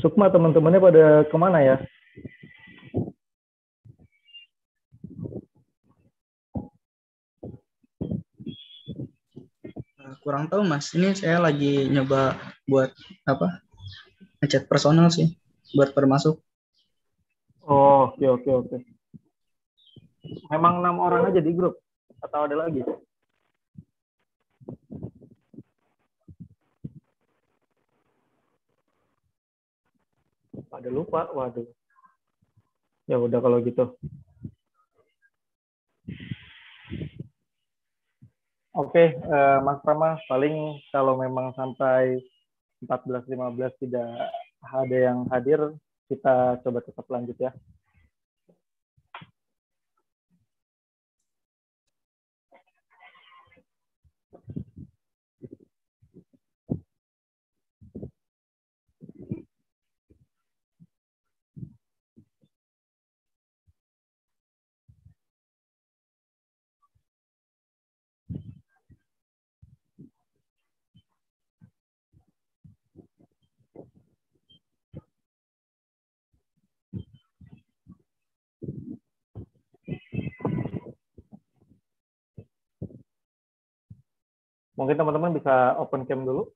Sukma teman-temannya pada kemana ya? Nah, kurang tahu mas, ini saya lagi nyoba buat apa? Ngechat personal sih, buat permasuk. Oh, oke okay, oke okay, oke. Okay. Memang enam orang aja di grup atau ada lagi? pada lupa waduh ya udah kalau gitu Oke, okay, uh, eh, Mas Prama, paling kalau memang sampai 14.15 tidak ada yang hadir, kita coba tetap lanjut ya. Mungkin teman-teman bisa open cam dulu.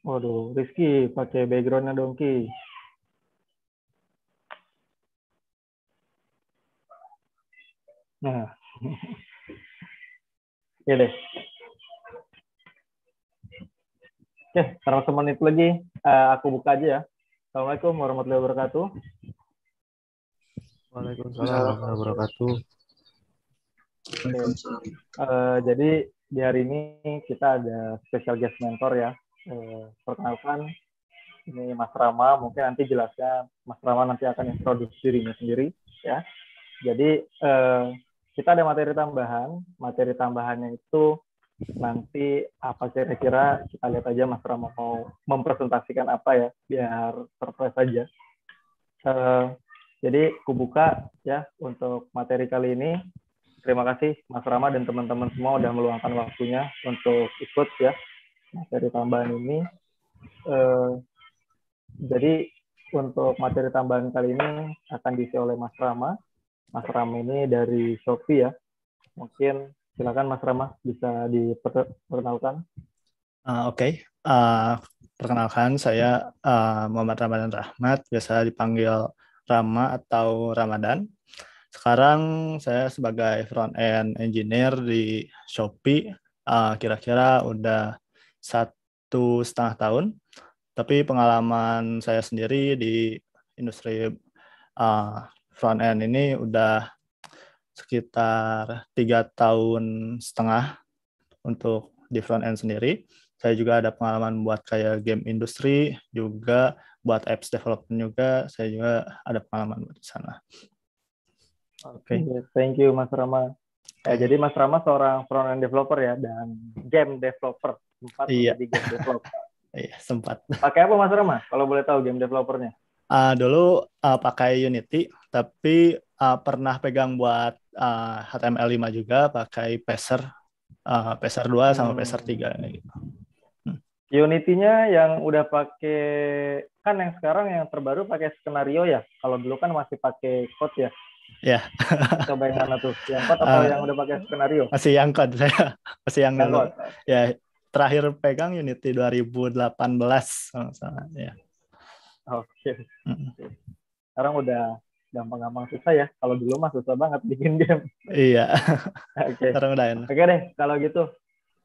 Waduh, Rizky pakai backgroundnya Dongki. Nah, ya deh. Oke, karena teman lagi, eh, aku buka aja ya. Assalamualaikum warahmatullahi wabarakatuh. Waalaikumsalam warahmatullahi wabarakatuh. Eh, uh, jadi di hari ini kita ada special guest mentor ya. Uh, perkenalkan ini Mas Rama, mungkin nanti jelasnya Mas Rama nanti akan introduksi dirinya sendiri ya. Jadi uh, kita ada materi tambahan. Materi tambahannya itu nanti apa kira-kira kita lihat aja Mas Rama mau mempresentasikan apa ya biar surprise aja. Uh, jadi kubuka ya untuk materi kali ini. Terima kasih Mas Rama dan teman-teman semua udah meluangkan waktunya untuk ikut ya materi tambahan ini. Eh, jadi untuk materi tambahan kali ini akan diisi oleh Mas Rama. Mas Rama ini dari Shopee ya. Mungkin silakan Mas Rama bisa diperkenalkan. Uh, Oke, okay. uh, perkenalkan saya uh, Muhammad Ramadan Rahmat, biasa dipanggil Rama atau Ramadan. Sekarang saya sebagai front end engineer di Shopee kira ah, kira-kira udah satu setengah tahun. Tapi pengalaman saya sendiri di industri uh, front end ini udah sekitar tiga tahun setengah untuk di front end sendiri. Saya juga ada pengalaman buat kayak game industri, juga buat apps development juga saya juga ada pengalaman buat di sana. Oke. Okay. Thank you Mas Rama. Ya, jadi Mas Rama seorang front end developer ya dan game developer sempat iya. menjadi game developer. iya sempat. Pakai apa Mas Rama? Kalau boleh tahu game developernya? Uh, dulu uh, pakai Unity, tapi uh, pernah pegang buat uh, HTML5 juga, pakai Peser, uh, Peser 2 sama hmm. tiga. 3 gitu. Hmm. Unity-nya yang udah pakai kan yang sekarang yang terbaru pakai skenario ya. Kalau dulu kan masih pakai code ya. Ya. Yeah. Coba yang mana tuh? Yang code atau uh, ah. yang udah pakai skenario? Masih yang code saya. Masih yang, yang dulu. Ya, terakhir pegang Unity 2018 sama-sama ya. Oke. Okay. Sekarang udah gampang-gampang susah ya. Kalau dulu mah susah banget bikin game. Iya. Oke. Okay. Sekarang udah enak. Oke okay deh, kalau gitu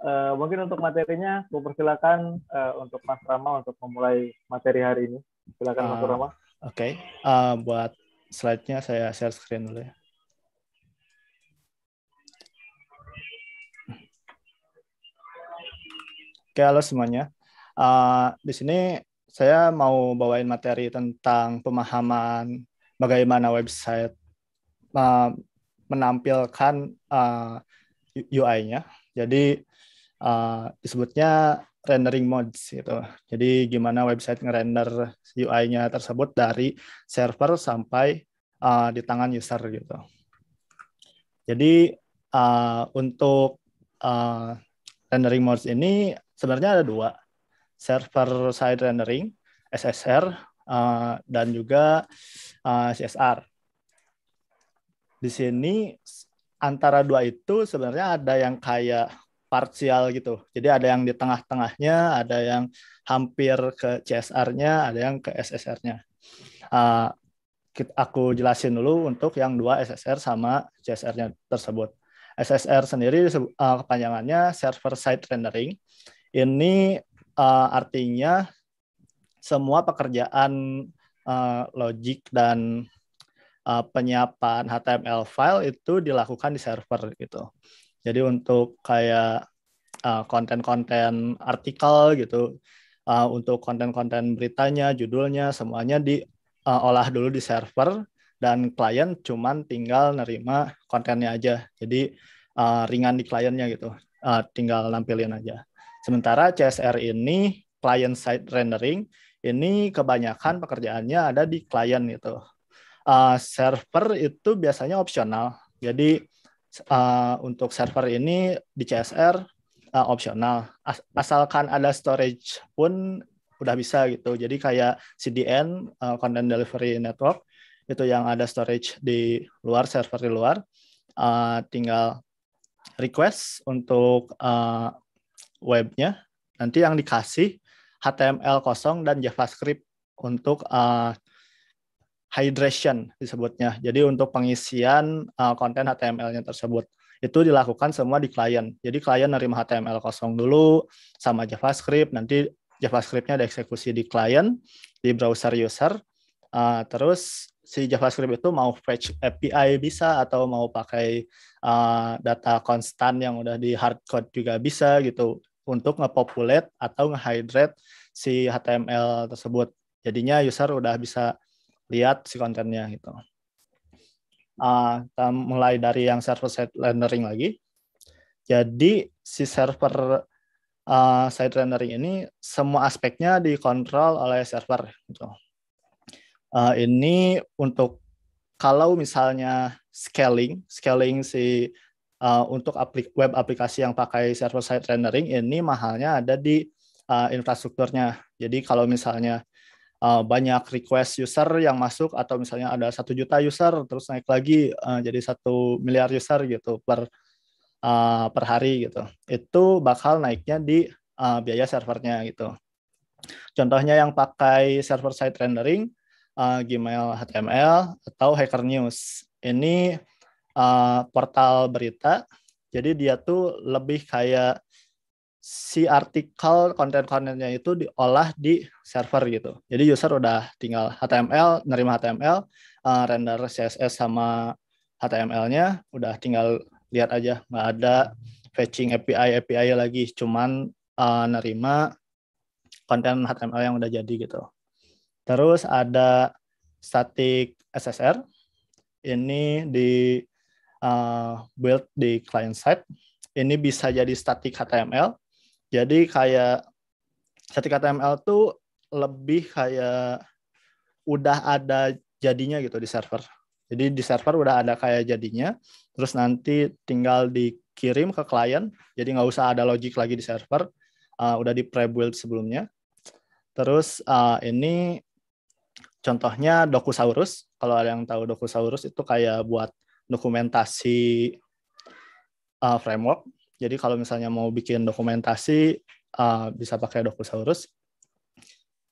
uh, mungkin untuk materinya, aku persilakan uh, eh, untuk Mas Rama untuk memulai materi hari ini. Silakan uh, Mas Rama. Ah, oke, okay. uh, buat slide-nya saya share screen dulu ya. Oke, halo semuanya. Uh, di sini saya mau bawain materi tentang pemahaman bagaimana website uh, menampilkan uh, UI-nya. Jadi uh, disebutnya rendering modes gitu. Jadi gimana website ngerender UI-nya tersebut dari server sampai uh, di tangan user gitu. Jadi uh, untuk uh, rendering modes ini sebenarnya ada dua, server side rendering (SSR) uh, dan juga uh, CSR. Di sini antara dua itu sebenarnya ada yang kayak parsial gitu. Jadi ada yang di tengah-tengahnya, ada yang hampir ke CSR-nya, ada yang ke SSR-nya. Uh, ah, aku jelasin dulu untuk yang dua SSR sama CSR-nya tersebut. SSR sendiri uh, kepanjangannya server side rendering. Ini uh, artinya semua pekerjaan uh, logic dan uh, penyiapan HTML file itu dilakukan di server gitu. Jadi untuk kayak konten ah, konten-konten artikel gitu, uh, untuk konten-konten beritanya, judulnya, semuanya diolah ah, uh, dulu di server dan klien cuman tinggal nerima kontennya aja. Jadi uh, ringan di kliennya gitu, uh, tinggal nampilin aja. Sementara CSR ini client side rendering ini kebanyakan pekerjaannya ada di klien gitu. Uh, server itu biasanya opsional. Jadi uh, untuk server ini di CSR uh, eh, opsional. As asalkan ada storage pun udah bisa gitu. Jadi kayak CDN uh, eh, Content Delivery Network itu yang ada storage di luar server di luar, uh, tinggal request untuk uh, webnya. Nanti yang dikasih HTML kosong dan JavaScript untuk uh, hydration disebutnya. Jadi untuk pengisian uh, konten HTML-nya tersebut itu dilakukan semua di klien. Jadi klien nerima HTML kosong dulu sama JavaScript, nanti JavaScript-nya dieksekusi di klien, di browser user. Uh, terus si JavaScript itu mau fetch API bisa atau mau pakai uh, data konstan yang udah di hardcode juga bisa gitu untuk ngepopulate atau ngehydrate si HTML tersebut. Jadinya user udah bisa lihat si kontennya gitu. Uh, kita mulai dari yang server side rendering lagi. Jadi si server uh, side rendering ini semua aspeknya dikontrol oleh server gitu. Uh, ini untuk kalau misalnya scaling, scaling si uh, untuk aplik web aplikasi yang pakai server side rendering ini mahalnya ada di uh, infrastrukturnya. Jadi kalau misalnya uh, banyak request user yang masuk atau misalnya ada satu juta user terus naik lagi uh, jadi satu miliar user gitu per uh, per hari gitu itu bakal naiknya di uh, biaya servernya gitu contohnya yang pakai server side rendering uh, Gmail HTML atau Hacker News ini uh, portal berita jadi dia tuh lebih kayak si artikel konten-kontennya itu diolah di server gitu. Jadi user udah tinggal HTML, nerima HTML, uh, eh, render CSS sama HTML-nya, udah tinggal lihat aja, nggak ada fetching API API lagi, cuman uh, nerima konten HTML yang udah jadi gitu. Terus ada static SSR, ini di uh, build di client side, ini bisa jadi static HTML jadi kayak ketika TML tuh lebih kayak udah ada jadinya gitu di server. Jadi di server udah ada kayak jadinya, terus nanti tinggal dikirim ke klien. Jadi nggak usah ada logic lagi di server, uh, udah di pre-build sebelumnya. Terus uh, ini contohnya Docusaurus. Kalau ada yang tahu Docusaurus itu kayak buat dokumentasi uh, framework. Jadi kalau misalnya mau bikin dokumentasi uh, bisa pakai Docusaurus.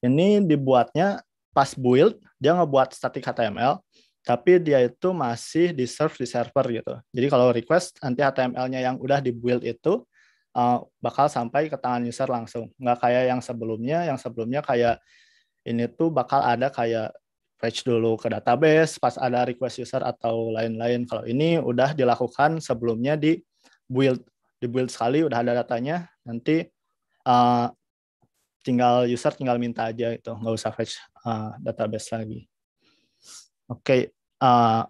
Ini dibuatnya pas build dia ngebuat static HTML tapi dia itu masih di serve di server gitu. Jadi kalau request nanti HTML-nya yang udah dibuild itu uh, bakal sampai ke tangan user langsung. Nggak kayak yang sebelumnya, yang sebelumnya kayak ini tuh bakal ada kayak fetch dulu ke database pas ada request user atau lain-lain. Kalau ini udah dilakukan sebelumnya di build dibuild sekali udah ada datanya nanti uh, tinggal user tinggal minta aja itu nggak usah fetch uh, database lagi oke okay, uh,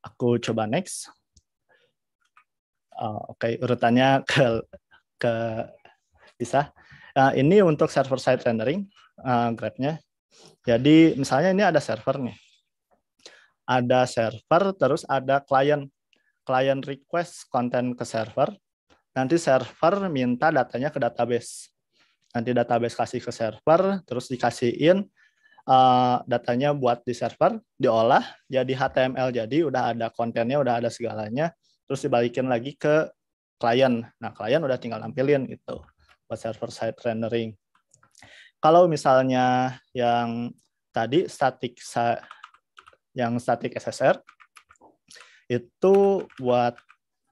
aku coba next uh, oke okay, urutannya ke ke bisa uh, ini untuk server side rendering uh, grabnya jadi misalnya ini ada server nih ada server terus ada client client request konten ke server nanti server minta datanya ke database. Nanti database kasih ke server, terus dikasihin uh, datanya buat di server, diolah jadi HTML. Jadi udah ada kontennya, udah ada segalanya, terus dibalikin lagi ke klien. Nah, klien udah tinggal nampilin itu. buat server side rendering. Kalau misalnya yang tadi static yang static SSR itu buat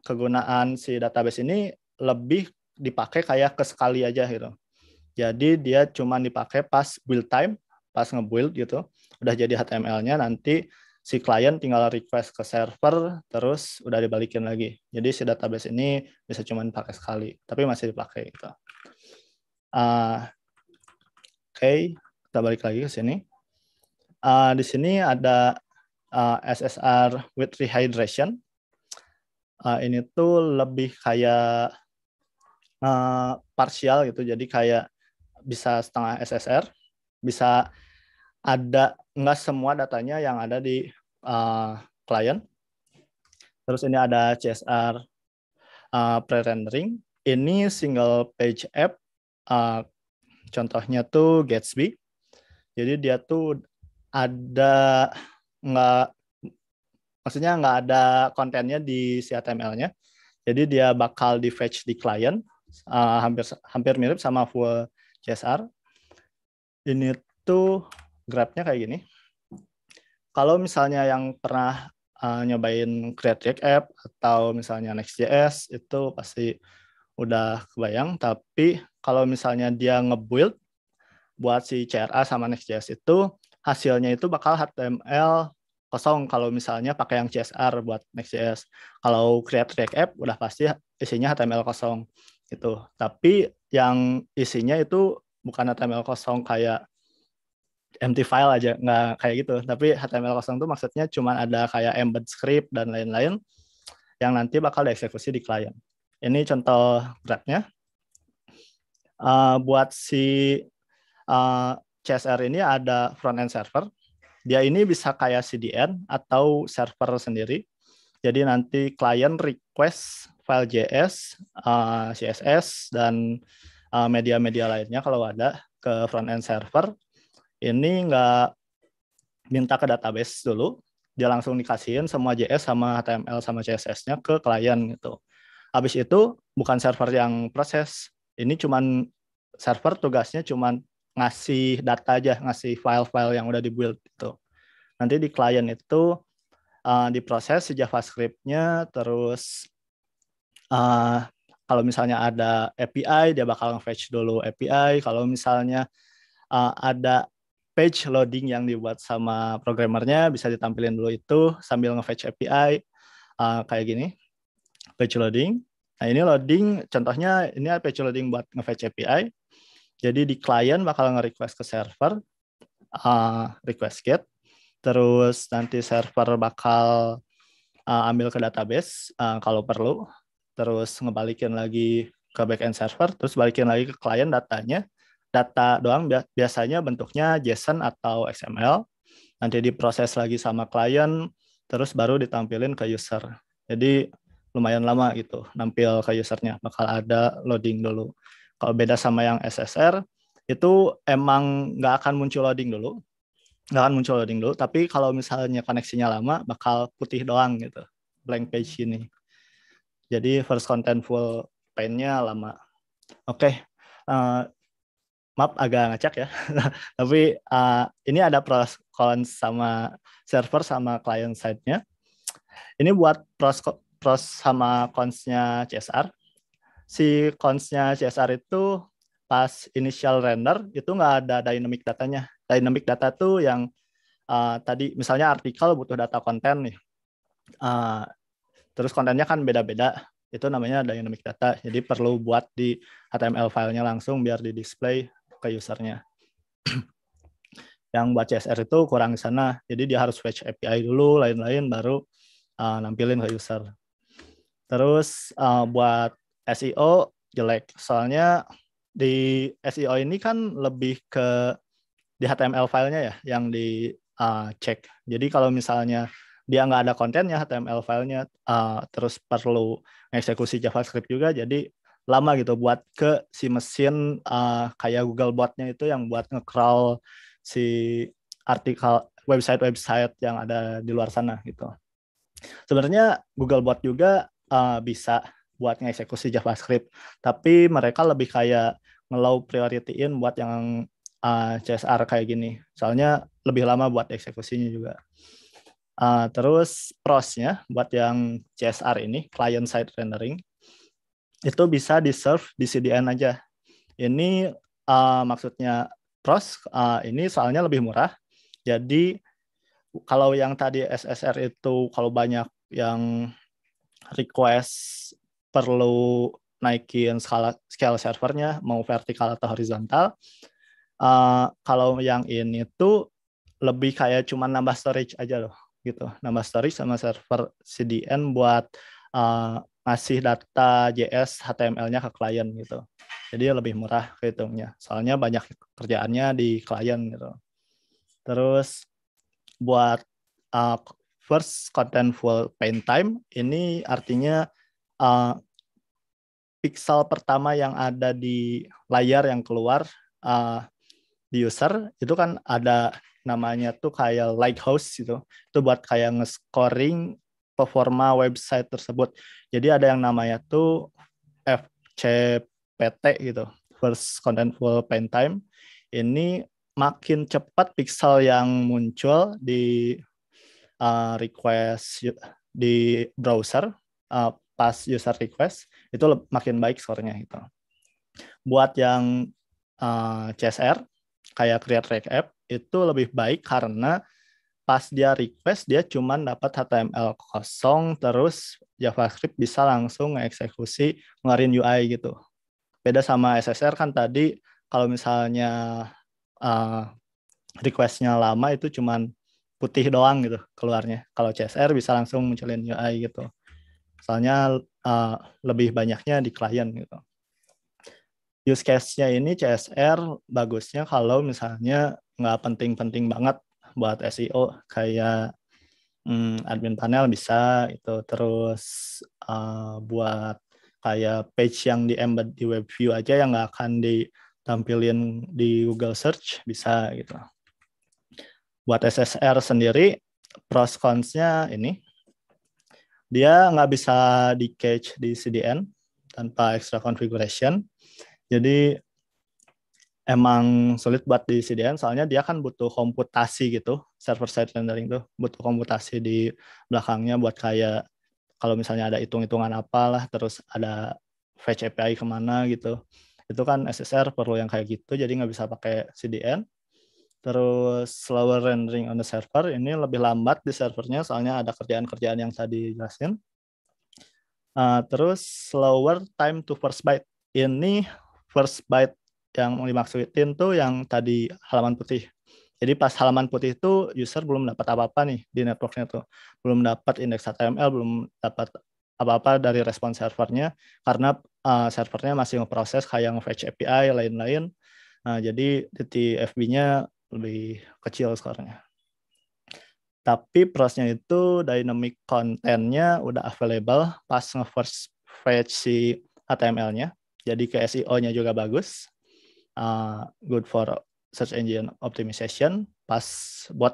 kegunaan si database ini lebih dipakai kayak ke sekali aja gitu. Jadi dia cuma dipakai pas build time, pas nge-build gitu. Udah jadi HTML-nya nanti si klien tinggal request ke server terus udah dibalikin lagi. Jadi si database ini bisa cuma dipakai sekali, tapi masih dipakai gitu. Uh, Oke, okay, kita balik lagi ke sini. Uh, di sini ada uh, ah, SSR with rehydration uh, ini tuh lebih kayak uh, eh, parsial gitu jadi kayak bisa setengah SSR bisa ada nggak semua datanya yang ada di uh, terus ini ada CSR uh, pre-rendering ini single page app uh, contohnya tuh Gatsby jadi dia tuh ada nggak maksudnya nggak ada kontennya di si HTML-nya. Jadi dia bakal di fetch di client, uh, hampir hampir mirip sama full CSR. Ini tuh grabnya kayak gini. Kalau misalnya yang pernah uh, nyobain Create React App atau misalnya Next.js itu pasti udah kebayang. Tapi kalau misalnya dia ngebuild buat si CRA sama Next.js itu hasilnya itu bakal HTML kosong kalau misalnya pakai yang CSR buat Next.js. Kalau create React app udah pasti isinya HTML kosong gitu. Tapi yang isinya itu bukan HTML kosong kayak empty file aja, nggak kayak gitu. Tapi HTML kosong tuh maksudnya cuma ada kayak embed script dan lain-lain yang nanti bakal dieksekusi di client Ini contoh beratnya. Uh, eh, buat si uh, eh, CSR ini ada front end server dia ini bisa kayak CDN atau server sendiri. Jadi nanti klien request file JS, uh, eh, CSS, dan eh, media-media uh, lainnya kalau ada ke front-end server. Ini nggak minta ke database dulu, dia langsung dikasihin semua JS sama HTML sama CSS-nya ke klien gitu. Habis itu bukan server yang proses, ini cuman server tugasnya cuman ngasih data aja, ngasih file-file yang udah dibuild itu. Nanti di klien itu uh, diproses si JavaScript-nya, terus uh, kalau misalnya ada API, dia bakal fetch dulu API. Kalau misalnya uh, ada page loading yang dibuat sama programmernya, bisa ditampilin dulu itu sambil ngefetch API uh, kayak gini, page loading. Nah ini loading, contohnya ini page loading buat ngefetch API. Jadi di klien bakal nge-request ke server, uh, request get, terus nanti server bakal uh, ambil ke database uh, kalau perlu, terus ngebalikin lagi ke backend server, terus balikin lagi ke klien datanya. Data doang biasanya bentuknya JSON atau XML, nanti diproses lagi sama klien, terus baru ditampilin ke user. Jadi lumayan lama gitu nampil ke usernya, bakal ada loading dulu. Kalau beda sama yang SSR, itu emang nggak akan muncul loading dulu, nggak akan muncul loading dulu. Tapi kalau misalnya koneksinya lama, bakal putih doang gitu, blank page ini. Jadi first content pen painnya lama. Oke, okay. uh, eh, maaf agak ngacak ya. Tapi uh, ini ada pros kon sama server sama client side-nya. Ini buat pros pros sama cons-nya CSR si consnya CSR itu pas initial render itu nggak ada dynamic datanya. Dynamic data tuh yang uh, tadi misalnya artikel butuh data konten nih. Uh, terus kontennya kan beda-beda. Itu namanya dynamic data. Jadi perlu buat di HTML filenya langsung biar di display ke usernya. yang buat CSR itu kurang di sana. Jadi dia harus fetch API dulu, lain-lain, baru uh, nampilin ke user. Terus uh, buat SEO jelek. Soalnya di SEO ini kan lebih ke di HTML filenya ya yang dicek. Uh, cek. Jadi kalau misalnya dia nggak ada kontennya HTML filenya, uh, terus perlu eksekusi JavaScript juga, jadi lama gitu buat ke si mesin uh, kayak Google botnya itu yang buat nge si artikel website-website yang ada di luar sana gitu. Sebenarnya Google bot juga uh, bisa buat ngeksekusi JavaScript. Tapi mereka lebih kayak ngelau prioritiin buat yang uh, ah, CSR kayak gini. Soalnya lebih lama buat eksekusinya juga. Uh, terus prosnya buat yang CSR ini, client side rendering, itu bisa di serve di CDN aja. Ini uh, maksudnya pros uh, ini soalnya lebih murah. Jadi kalau yang tadi SSR itu kalau banyak yang request perlu naikin skala scale servernya mau vertikal atau horizontal uh, kalau yang ini tuh lebih kayak cuma nambah storage aja loh gitu nambah storage sama server CDN buat uh, ngasih data JS HTML-nya ke klien gitu. Jadi lebih murah hitungnya. Soalnya banyak kerjaannya di klien gitu. Terus buat uh, first content full paint time ini artinya uh, pixel pertama yang ada di layar yang keluar uh, di user itu kan ada namanya tuh kayak lighthouse gitu. Itu buat kayak nge-scoring performa website tersebut. Jadi ada yang namanya tuh FCPT gitu, First Contentful Paint Time. Ini makin cepat pixel yang muncul di uh, request di browser, uh, pas user request itu makin baik skornya gitu. Buat yang uh, eh, CSR kayak create React app itu lebih baik karena pas dia request dia cuma dapat HTML kosong terus JavaScript bisa langsung eksekusi ngeluarin UI gitu. Beda sama SSR kan tadi kalau misalnya uh, requestnya lama itu cuma putih doang gitu keluarnya. Kalau CSR bisa langsung munculin UI gitu. Soalnya uh, eh, lebih banyaknya di klien gitu. Use case-nya ini CSR bagusnya kalau misalnya nggak penting-penting banget buat SEO kayak hmm, admin panel bisa itu terus uh, buat kayak page yang di embed di web view aja yang nggak akan ditampilin di Google search bisa gitu. Buat SSR sendiri pros cons-nya ini dia nggak bisa di cache di CDN tanpa extra configuration. Jadi emang sulit buat di CDN soalnya dia kan butuh komputasi gitu server side rendering tuh butuh komputasi di belakangnya buat kayak kalau misalnya ada hitung-hitungan apalah terus ada fetch API kemana gitu itu kan SSR perlu yang kayak gitu jadi nggak bisa pakai CDN Terus slower rendering on the server ini lebih lambat di servernya soalnya ada kerjaan-kerjaan yang tadi jelasin. Uh, ah, terus slower time to first byte ini first byte yang dimaksudin tuh yang tadi halaman putih. Jadi pas halaman putih itu user belum dapat apa-apa nih di networknya tuh. Belum dapat index HTML, belum dapat apa-apa dari respon servernya karena uh, servernya masih ngeproses kayak nge-fetch API lain-lain. Nah, jadi titik FB-nya lebih kecil sekarang ya. Tapi plusnya itu dynamic content-nya udah available pas nge-first fetch si HTML-nya. Jadi ke SEO-nya juga bagus. Uh, good for search engine optimization. Pas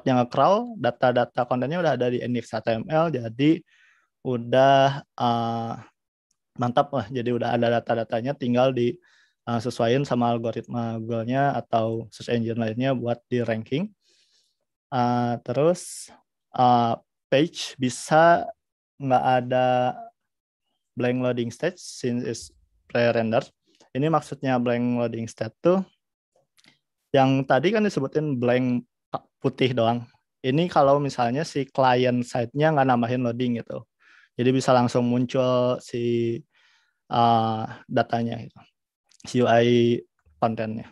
yang nge-crawl, data-data kontennya udah ada di index HTML, jadi udah uh, mantap lah. Jadi udah ada data-datanya, tinggal di uh, sesuaiin sama algoritma Google-nya atau search engine lainnya buat di ranking. Uh, terus uh, page bisa nggak ada blank loading stage since it's pre-rendered. Ini maksudnya blank loading stage tuh yang tadi kan disebutin blank putih doang. Ini kalau misalnya si client side-nya nggak nambahin loading gitu. Jadi bisa langsung muncul si uh, datanya gitu. UI kontennya.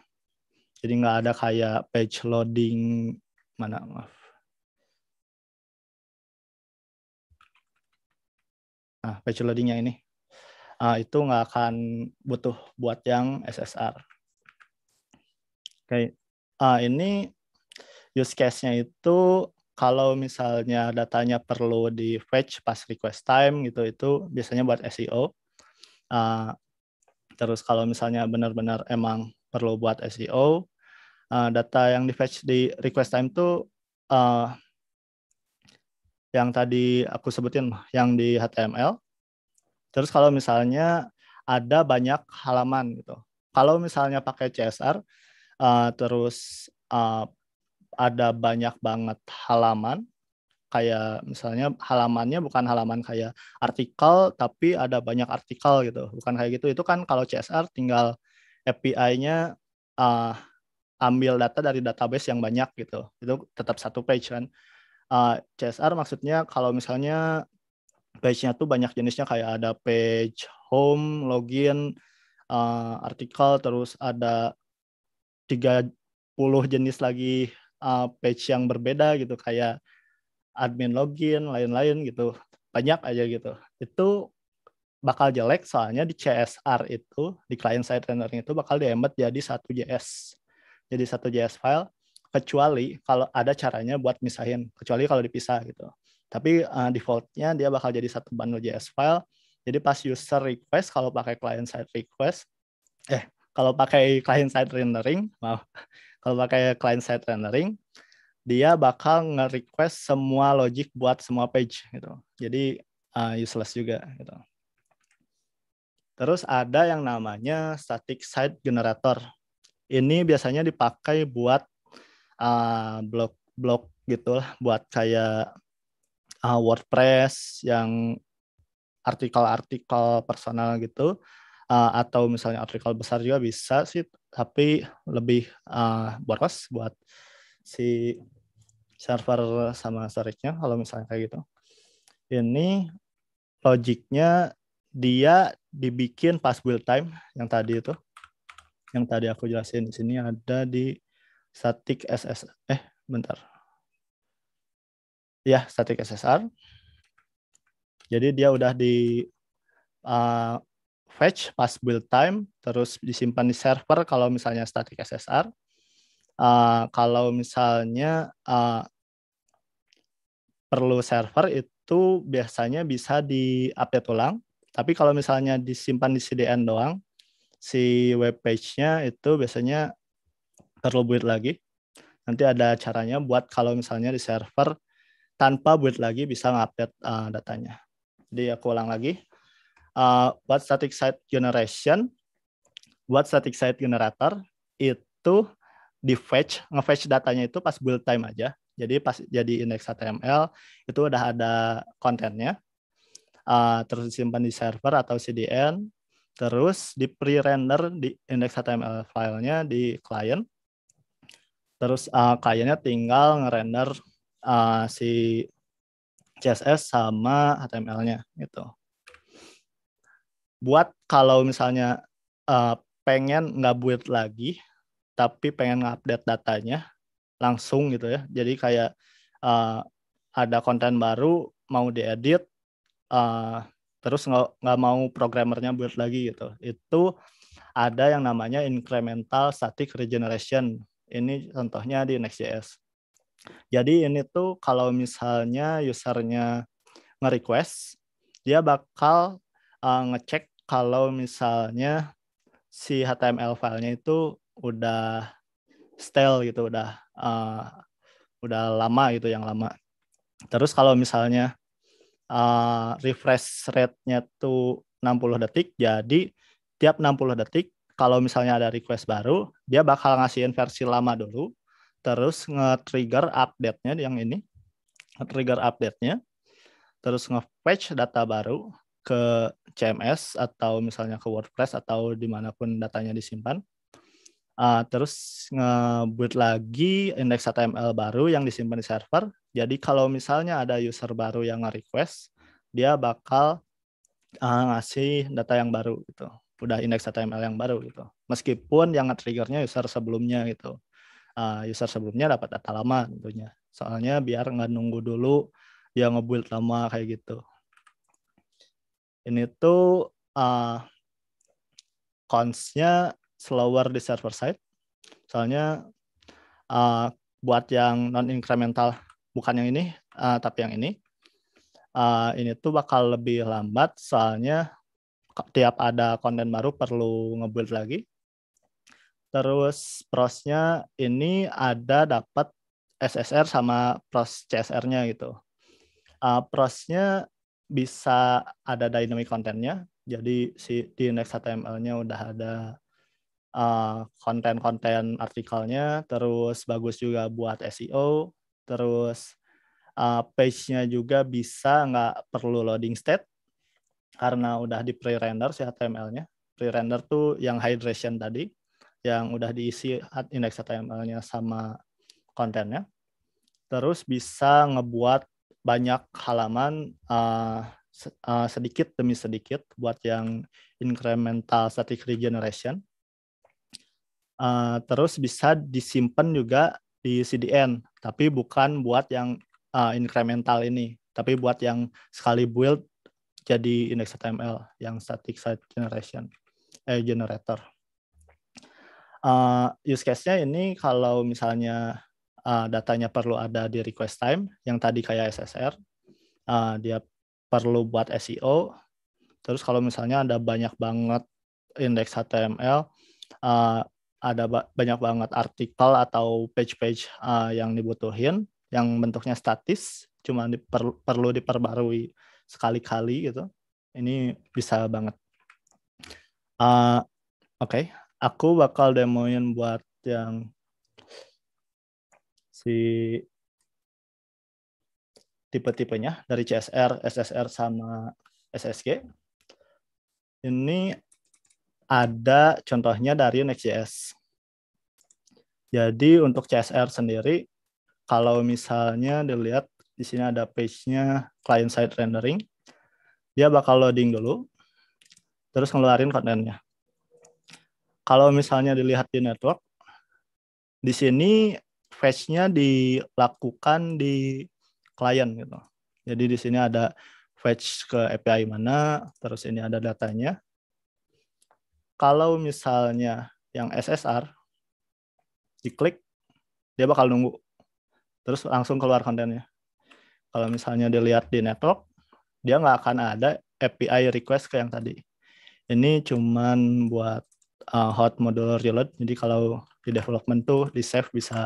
Jadi nggak ada kayak page loading mana maaf. Nah, page loadingnya ini uh, itu nggak akan butuh buat yang SSR. Oke, okay. uh, ah, ini use case-nya itu kalau misalnya datanya perlu di fetch pas request time gitu itu biasanya buat SEO. Uh, ah, Terus kalau misalnya benar-benar emang perlu buat SEO, uh, eh, data yang di fetch di request time itu uh, eh, yang tadi aku sebutin yang di HTML. Terus kalau misalnya ada banyak halaman gitu. Kalau misalnya pakai CSR, uh, eh, terus uh, ada banyak banget halaman, kayak misalnya halamannya bukan halaman kayak artikel tapi ada banyak artikel gitu bukan kayak gitu itu kan kalau CSR tinggal API-nya uh, ah, ambil data dari database yang banyak gitu itu tetap satu page kan uh, ah, CSR maksudnya kalau misalnya page-nya tuh banyak jenisnya kayak ada page home login uh, artikel terus ada 30 jenis lagi uh, page yang berbeda gitu kayak admin login, lain-lain gitu. Banyak aja gitu. Itu bakal jelek soalnya di CSR itu, di client side rendering itu bakal diembat jadi satu JS. Jadi satu JS file, kecuali kalau ada caranya buat misahin, kecuali kalau dipisah gitu. Tapi uh, defaultnya dia bakal jadi satu bundle JS file. Jadi pas user request kalau pakai client side request, eh kalau pakai client side rendering, maaf, kalau pakai client side rendering, dia bakal nge-request semua logic buat semua page gitu. Jadi uh, useless juga gitu. Terus ada yang namanya static site generator. Ini biasanya dipakai buat blog ah, blog gitu lah, buat kayak uh, WordPress yang artikel-artikel personal gitu uh, atau misalnya artikel besar juga bisa sih, tapi lebih uh, boros buat si server sama storage kalau misalnya kayak gitu. Ini logiknya dia dibikin pas build time yang tadi itu yang tadi aku jelasin di sini ada di static SS eh bentar ya static SSR jadi dia udah di uh, fetch pas build time terus disimpan di server kalau misalnya static SSR Eh, kalau misalnya uh, perlu server itu biasanya bisa di update ulang. Tapi kalau misalnya disimpan di CDN doang, si web page-nya itu biasanya perlu build lagi. Nanti ada caranya buat kalau misalnya di server tanpa build lagi bisa ngupdate uh, datanya. Jadi aku ulang lagi. Uh, buat static site generation, buat static site generator itu di fetch, ngefetch datanya itu pas build time aja. Jadi pas jadi index HTML itu udah ada kontennya. Uh, terus disimpan di server atau CDN, terus di pre-render di index HTML filenya di client. Terus uh, ah, kliennya tinggal ngerender uh, si CSS sama HTML-nya gitu. Buat kalau misalnya uh, pengen nggak build lagi tapi pengen ngupdate datanya langsung gitu ya. Jadi kayak uh, ada konten baru mau diedit, uh, terus nggak mau programmernya buat lagi gitu. Itu ada yang namanya incremental static regeneration. Ini contohnya di Next.js. Jadi ini tuh kalau misalnya usernya nge-request, dia bakal uh, ngecek kalau misalnya si HTML filenya itu udah stale gitu udah uh, udah lama gitu yang lama terus kalau misalnya uh, refresh rate-nya tuh 60 detik jadi tiap 60 detik kalau misalnya ada request baru dia bakal ngasihin versi lama dulu terus nge-trigger update-nya yang ini nge-trigger update-nya terus nge-fetch data baru ke CMS atau misalnya ke WordPress atau dimanapun datanya disimpan uh, terus ngebuat lagi indeks HTML baru yang disimpan di server. Jadi kalau misalnya ada user baru yang nge-request, dia bakal uh, ngasih data yang baru gitu. Udah indeks HTML yang baru gitu. Meskipun yang nge-triggernya user sebelumnya gitu. Uh, user sebelumnya dapat data lama tentunya. Soalnya biar nggak nunggu dulu dia ngebuild lama kayak gitu. Ini tuh uh, cons-nya slower di server side. soalnya uh, buat yang non incremental bukan yang ini uh, tapi yang ini. Uh, ini tuh bakal lebih lambat soalnya tiap ada konten baru perlu ngebuild lagi. Terus prosnya ini ada dapat SSR sama pros CSR-nya gitu. Uh, prosnya bisa ada dynamic kontennya, jadi si di index HTML-nya udah ada konten eh, konten-konten artikelnya, terus bagus juga buat SEO, terus uh, page-nya juga bisa nggak perlu loading state karena udah di pre-render si HTML-nya. Pre-render tuh yang hydration tadi, yang udah diisi index HTML-nya sama kontennya. Terus bisa ngebuat banyak halaman uh, uh, sedikit demi sedikit buat yang incremental static regeneration Eh, terus bisa disimpan juga di CDN tapi bukan buat yang uh, incremental ini tapi buat yang sekali build jadi index HTML yang static site generation eh, generator uh, use case-nya ini kalau misalnya uh, datanya perlu ada di request time yang tadi kayak SSR uh, dia perlu buat SEO terus kalau misalnya ada banyak banget index HTML uh, ada ba banyak banget artikel atau page-page uh, yang dibutuhin yang bentuknya statis cuma diper perlu diperbarui sekali-kali gitu ini bisa banget uh, oke okay. aku bakal demoin buat yang si tipe-tipenya dari CSR, SSR sama SSG ini ada contohnya dari Next.js. Jadi untuk CSR sendiri, kalau misalnya dilihat di sini ada page-nya client side rendering, dia bakal loading dulu, terus ngeluarin kontennya. Kalau misalnya dilihat di network, di sini fetch-nya dilakukan di client gitu. Jadi di sini ada fetch ke API mana, terus ini ada datanya kalau misalnya yang SSR diklik dia bakal nunggu terus langsung keluar kontennya kalau misalnya dilihat di network dia nggak akan ada API request ke yang tadi ini cuman buat uh, hot modular reload jadi kalau di development tuh di save bisa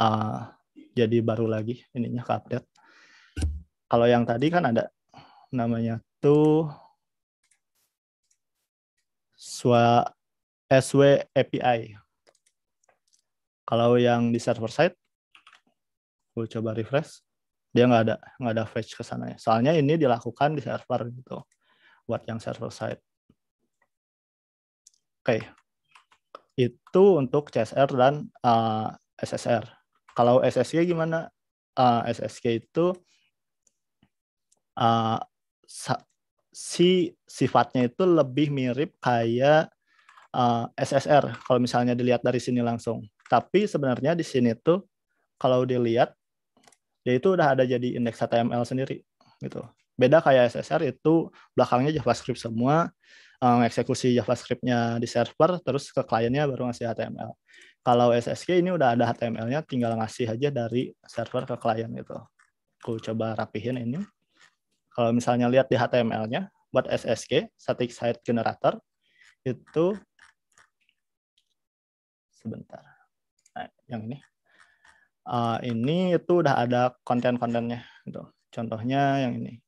uh, jadi baru lagi ininya ke update kalau yang tadi kan ada namanya tuh SWA, eh, SW API. Kalau yang di server side, gue coba refresh, dia nggak ada nggak ada fetch ke sana. Ya. Soalnya ini dilakukan di server gitu, buat yang server side. Oke, okay. itu untuk CSR dan uh, eh, SSR. Kalau SSG gimana? Uh, eh, SSG itu uh, si sifatnya itu lebih mirip kayak uh, eh, SSR kalau misalnya dilihat dari sini langsung. Tapi sebenarnya di sini tuh kalau dilihat dia itu udah ada jadi indeks HTML sendiri gitu. Beda kayak SSR itu belakangnya JavaScript semua, um, eh, eksekusi JavaScript-nya di server terus ke kliennya baru ngasih HTML. Kalau SSK ini udah ada HTML-nya tinggal ngasih aja dari server ke klien gitu. Aku coba rapihin ini kalau misalnya lihat di HTML-nya buat SSG static site generator itu sebentar nah, yang ini uh, ini itu udah ada konten-kontennya gitu. contohnya yang ini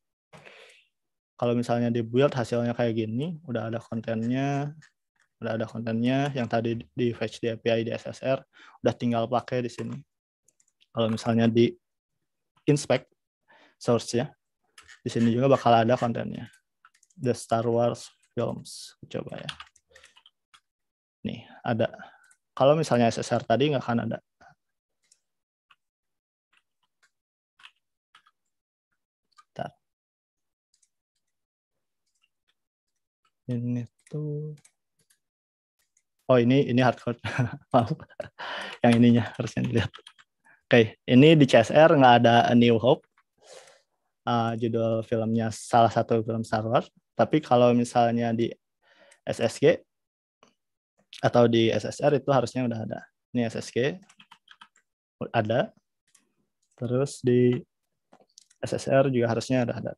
kalau misalnya di build hasilnya kayak gini udah ada kontennya udah ada kontennya yang tadi di fetch di API di SSR udah tinggal pakai di sini kalau misalnya di inspect source ya di sini juga bakal ada kontennya the Star Wars films coba ya nih ada kalau misalnya SSR tadi nggak akan ada Bentar. ini tuh oh ini ini hardcode maaf yang ininya harusnya dilihat oke ini di CSR nggak ada A New Hope uh, judul filmnya salah satu film Star Wars. Tapi kalau misalnya di SSG atau di SSR itu harusnya udah ada. Ini SSG ada. Terus di SSR juga harusnya udah ada.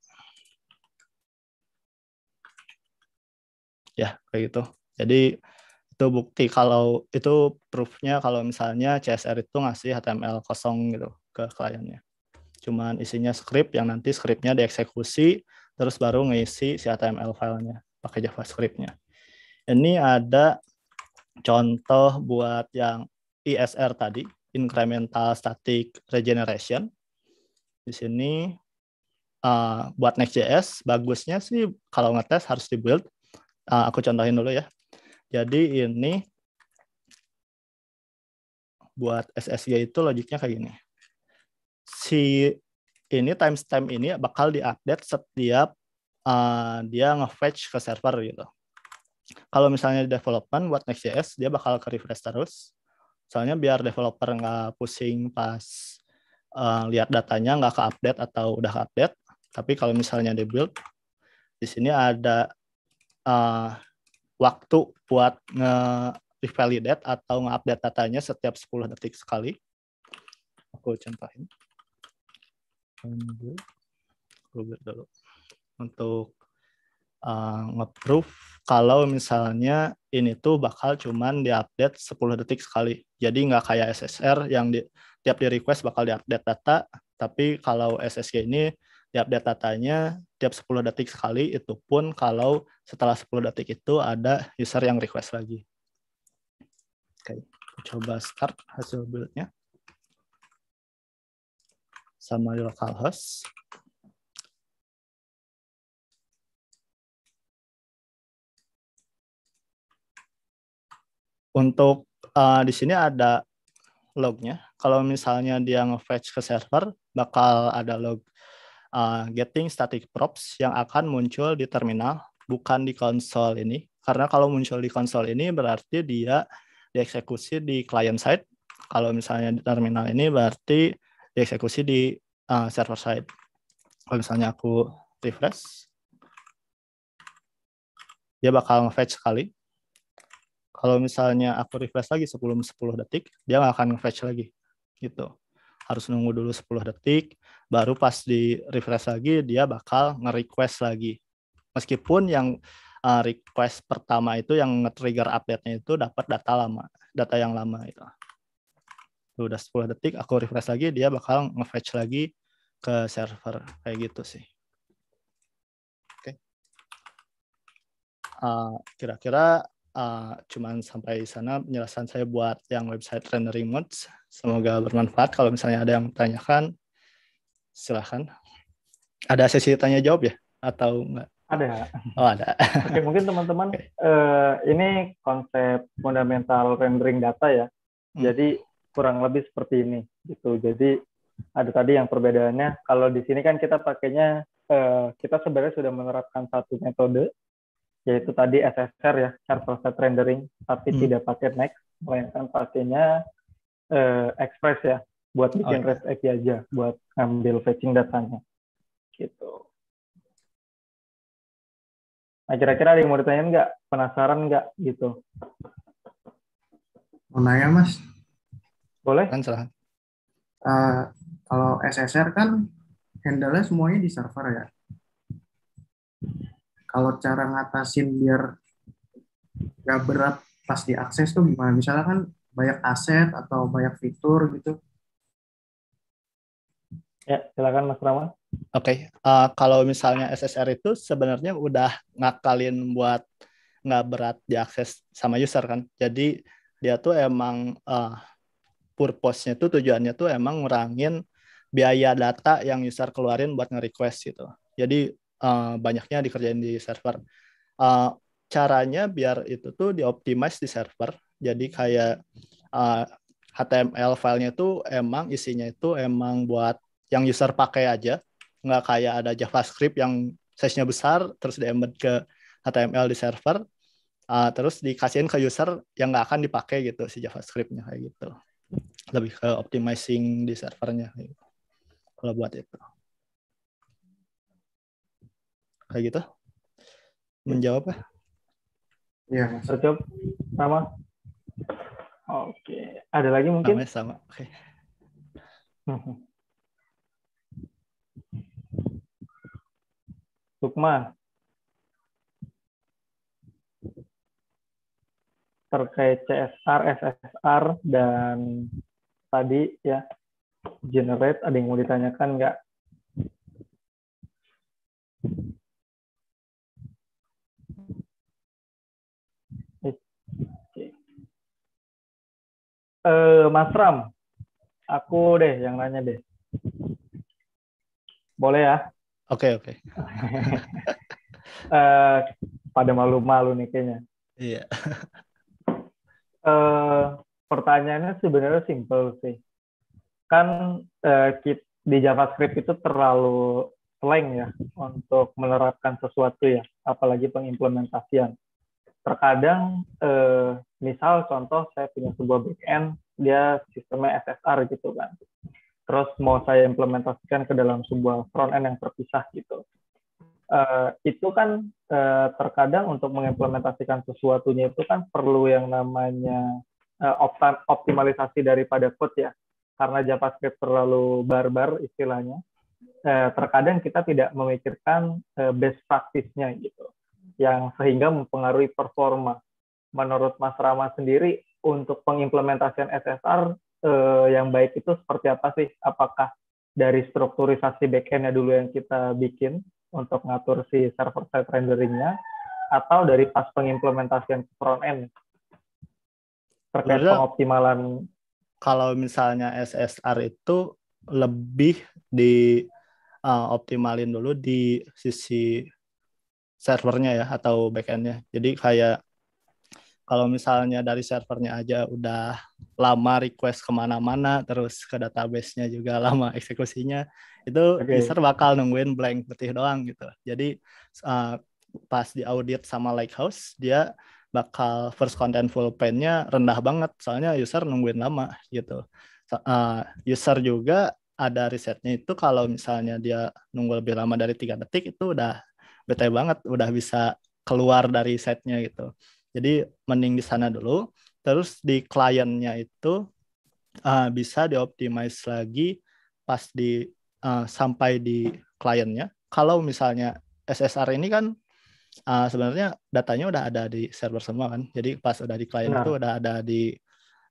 Ya, kayak gitu. Jadi itu bukti kalau itu proofnya kalau misalnya CSR itu ngasih HTML kosong gitu ke kliennya cuman isinya script yang nanti scriptnya dieksekusi terus baru ngisi si HTML filenya pakai JavaScriptnya. Ini ada contoh buat yang ISR tadi, incremental static regeneration. Di sini uh, buat Next.js bagusnya sih kalau ngetes harus dibuild. Uh, aku contohin dulu ya. Jadi ini buat SSG itu logiknya kayak gini si ini timestamp ini bakal diupdate setiap uh, dia nge-fetch ke server gitu. Kalau misalnya di development buat Next.js dia bakal ke refresh terus. Soalnya biar developer nggak pusing pas uh, lihat datanya nggak ke update atau udah update. Tapi kalau misalnya di build di sini ada uh, waktu buat nge revalidate atau nge-update datanya setiap 10 detik sekali. Aku contohin tunggu Robert dulu untuk uh, nge-proof kalau misalnya ini tuh bakal cuman diupdate 10 detik sekali. Jadi nggak kayak SSR yang di, tiap di request bakal diupdate data, tapi kalau SSG ini di-update datanya tiap 10 detik sekali, itu pun kalau setelah 10 detik itu ada user yang request lagi. Oke, coba start hasil build-nya sama localhost. Untuk uh, di sini ada lognya. Kalau misalnya dia nge-fetch ke server, bakal ada log uh, getting static props yang akan muncul di terminal, bukan di console ini. Karena kalau muncul di console ini berarti dia dieksekusi di client side. Kalau misalnya di terminal ini berarti dieksekusi di uh, server side. Kalau misalnya aku refresh, dia bakal nge-fetch sekali. Kalau misalnya aku refresh lagi sebelum 10 detik, dia nggak akan nge-fetch lagi. Gitu. Harus nunggu dulu 10 detik, baru pas di refresh lagi, dia bakal nge-request lagi. Meskipun yang eh, request pertama itu yang nge-trigger update-nya itu dapat data lama, data yang lama itu udah 10 detik aku refresh lagi dia bakal nge-fetch lagi ke server kayak gitu sih. Oke. Okay. Uh, kira-kira uh, cuman sampai sana penjelasan saya buat yang website rendering mode. Semoga bermanfaat. Kalau misalnya ada yang tanyakan, silahkan. Ada sesi tanya jawab ya atau enggak? Ada. Oh ada. Oke mungkin teman-teman okay. uh, eh, ini konsep fundamental rendering data ya. Hmm. Jadi kurang lebih seperti ini gitu. Jadi ada tadi yang perbedaannya kalau di sini kan kita pakainya eh, kita sebenarnya sudah menerapkan satu metode yaitu tadi SSR ya chart process rendering tapi hmm. tidak pakai next melainkan pakainya eh, express ya buat oh, bikin okay. Iya. REST API aja buat ambil fetching datanya gitu. Nah kira-kira ada yang mau ditanya nggak? Penasaran nggak gitu? Mau nanya mas? Boleh? Kan salah. Uh, eh, kalau SSR kan handle semuanya di server ya. Kalau cara ngatasin biar nggak berat pas diakses tuh gimana? Misalnya kan banyak aset atau banyak fitur gitu. Ya, silakan Mas Rama. Oke, okay. uh, eh, kalau misalnya SSR itu sebenarnya udah ngakalin buat nggak berat diakses sama user kan. Jadi dia tuh emang uh, purpose-nya tuh tujuannya tuh emang ngurangin biaya data yang user keluarin buat nge-request gitu. Jadi uh, banyaknya dikerjain di server. Uh, caranya biar itu tuh dioptimize di server. Jadi kayak uh, eh, HTML filenya tuh emang isinya itu emang buat yang user pakai aja. Nggak kayak ada JavaScript yang size-nya besar terus di-embed ke HTML di server. Uh, terus dikasihin ke user yang nggak akan dipakai gitu si JavaScript-nya kayak gitu lebih ke optimizing di servernya gitu. kalau buat itu kayak gitu menjawab ya ya terjawab sama oke ada lagi mungkin sama sama oke okay. Sukma, terkait CSR, SSR, dan tadi ya generate. Ada yang mau ditanyakan nggak? Uh, Mas Ram, aku deh yang nanya deh. Boleh ya? Oke, okay, oke. Okay. uh, eh, pada malu-malu nih kayaknya. Iya. Eh, pertanyaannya sebenarnya simpel sih. Kan uh, di JavaScript itu terlalu slang ya untuk menerapkan sesuatu ya, apalagi pengimplementasian. Terkadang uh, misal contoh saya punya sebuah backend dia sistemnya SSR gitu kan. Terus mau saya implementasikan ke dalam sebuah front end yang terpisah gitu uh, itu kan uh, terkadang untuk mengimplementasikan sesuatunya itu kan perlu yang namanya uh, optimalisasi daripada code ya karena JavaScript terlalu barbar istilahnya uh, terkadang kita tidak memikirkan uh, best practice-nya gitu yang sehingga mempengaruhi performa menurut Mas Rama sendiri untuk pengimplementasian SSR eh, yang baik itu seperti apa sih apakah dari strukturisasi backend-nya dulu yang kita bikin untuk ngatur si server side renderingnya atau dari pas pengimplementasian front end terkait pengoptimalan kalau misalnya SSR itu lebih di uh, optimalin dulu di sisi servernya ya atau backendnya jadi kayak kalau misalnya dari servernya aja udah lama request kemana-mana terus ke database-nya juga lama eksekusinya itu okay. user bakal nungguin blank putih doang gitu jadi uh, pas audit sama Lighthouse dia bakal first content full pen-nya rendah banget soalnya user nungguin lama gitu uh, user juga ada risetnya itu kalau misalnya dia nunggu lebih lama dari tiga detik itu udah bete banget udah bisa keluar dari setnya gitu jadi mending di sana dulu. Terus di kliennya itu uh, bisa dioptimize lagi pas di uh, sampai di kliennya. Kalau misalnya SSR ini kan uh, sebenarnya datanya udah ada di server semua kan. Jadi pas udah di klien nah. itu udah ada di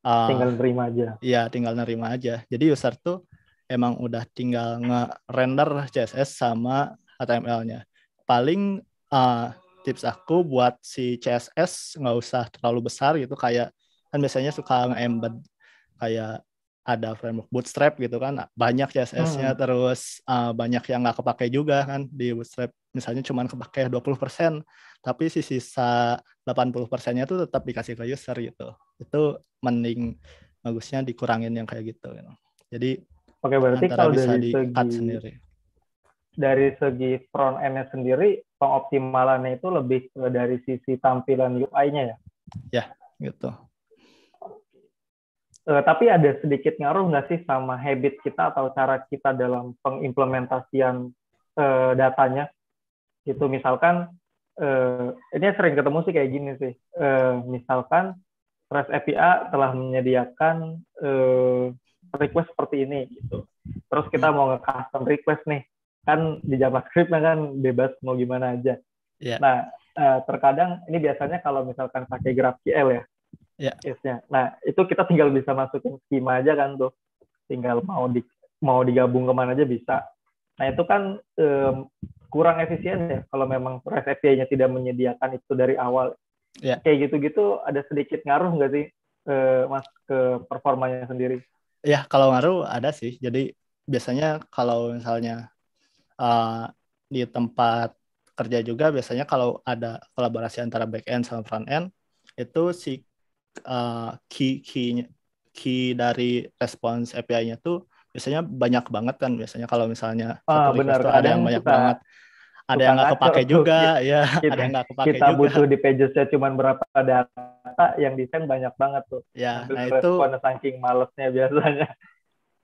uh, tinggal nerima aja. Iya, tinggal nerima aja. Jadi user tuh emang udah tinggal nge-render CSS sama HTML-nya. Paling uh, tips aku buat si CSS nggak usah terlalu besar gitu kayak kan biasanya suka nge-embed kayak ada framework Bootstrap gitu kan banyak CSS-nya hmm. terus uh, banyak yang nggak kepake juga kan di Bootstrap misalnya cuma kepake 20% tapi si sisa 80 persennya tuh tetap dikasih ke user gitu itu mending bagusnya dikurangin yang kayak gitu, gitu. jadi Oke, berarti kalau bisa di cut sendiri dari segi front end-nya sendiri pengoptimalannya itu lebih dari sisi tampilan UI-nya ya. Ya, gitu. Uh, tapi ada sedikit ngaruh nggak sih sama habit kita atau cara kita dalam pengimplementasian uh, datanya? Gitu misalkan uh, ini sering ketemu sih kayak gini sih. Uh, misalkan REST API telah menyediakan uh, request seperti ini gitu. Terus kita hmm. mau nge custom request nih kan di JavaScript kan bebas mau gimana aja. Yeah. Nah, eh, terkadang ini biasanya kalau misalkan pakai GraphQL ya, yeah. Iya. Nah, itu kita tinggal bisa masukin skema aja kan tuh. Tinggal mau di mau digabung kemana aja bisa. Nah, itu kan um, kurang efisien ya kalau memang REST API-nya tidak menyediakan itu dari awal. Yeah. Kayak gitu-gitu ada sedikit ngaruh nggak sih, uh, Mas, ke performanya sendiri? Ya, kalau ngaruh ada sih. Jadi biasanya kalau misalnya uh, di tempat kerja juga biasanya kalau ada kolaborasi antara back end sama front end itu si uh, key key key dari respons API-nya tuh biasanya banyak banget kan biasanya kalau misalnya ah, benar, ada yang banyak kita, banget ada yang nggak kepake juga juga ya kita, ada yang nggak kepake kita juga kita butuh di pagesnya cuma berapa data yang desain banyak banget tuh ya nah itu saking malesnya biasanya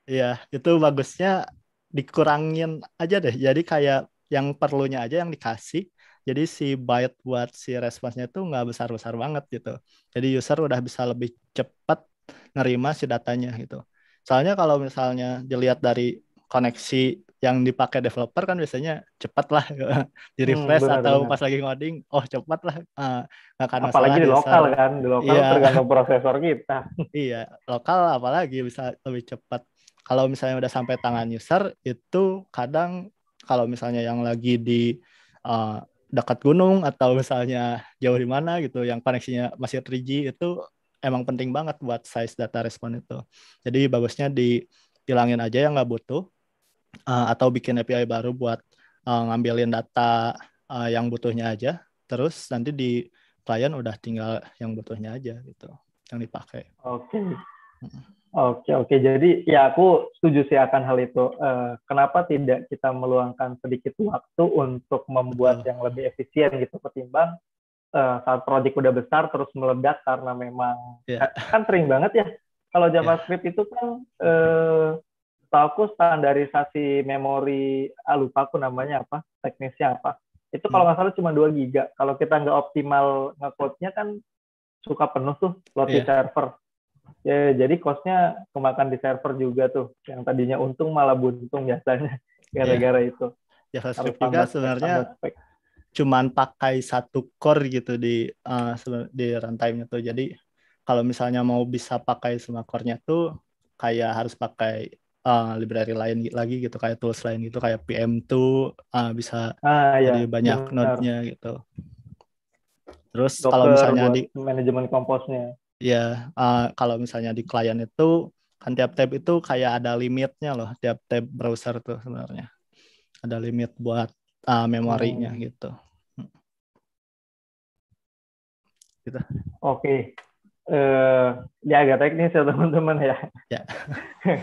ya itu bagusnya dikurangin aja deh. Jadi kayak yang perlunya aja yang dikasih. Jadi si byte buat si responsnya itu nggak besar-besar banget gitu. Jadi user udah bisa lebih cepat nerima si datanya gitu. Soalnya kalau misalnya dilihat dari koneksi yang dipakai developer kan biasanya cepat lah di hmm, refresh hmm, benar, atau benar. pas lagi ngoding oh cepat lah uh, apalagi di lokal bisa, kan di lokal iya, tergantung prosesor kita iya lokal apalagi bisa lebih cepat kalau misalnya udah sampai tangan user itu kadang kalau misalnya yang lagi di uh, dekat gunung atau misalnya jauh di mana gitu yang koneksinya masih 3G itu emang penting banget buat size data respon itu. Jadi bagusnya dihilangin aja yang nggak butuh uh, atau bikin API baru buat uh, ngambilin data uh, yang butuhnya aja. Terus nanti di klien udah tinggal yang butuhnya aja gitu yang dipakai. Oke. Okay. Oke oke jadi ya aku setuju sih akan hal itu. Eh, kenapa tidak kita meluangkan sedikit waktu untuk membuat hmm. yang lebih efisien gitu ketimbang eh, saat proyek udah besar terus meledak karena memang yeah. Kan, kan, sering banget ya kalau ya. JavaScript yeah. itu kan uh, aku standarisasi memori ah, lupa aku namanya apa teknisnya apa itu kalau hmm. nggak hmm. salah cuma 2 giga kalau kita nggak optimal ngekode kan suka penuh tuh load yeah. server Ya, jadi costnya kemakan di server juga tuh. Yang tadinya untung malah buntung biasanya iya. gara-gara yeah. itu. JavaScript Harus juga sebenarnya cuman pakai satu core gitu di uh, di runtime-nya tuh. Jadi kalau misalnya mau bisa pakai semua core-nya tuh kayak harus pakai uh, library lain lagi gitu kayak tools lain gitu kayak pm tuh eh, uh, bisa ah, ya. jadi banyak node-nya gitu. Terus kalau misalnya di manajemen komposnya. Ya, uh, kalau misalnya di klien itu kan tiap tab itu kayak ada limitnya loh, tiap tab browser tuh sebenarnya. Ada limit buat uh, memorinya hmm. gitu. Gitu. Oke. Okay. Uh, eh, ya agak teknis ya teman-teman ya. Ya.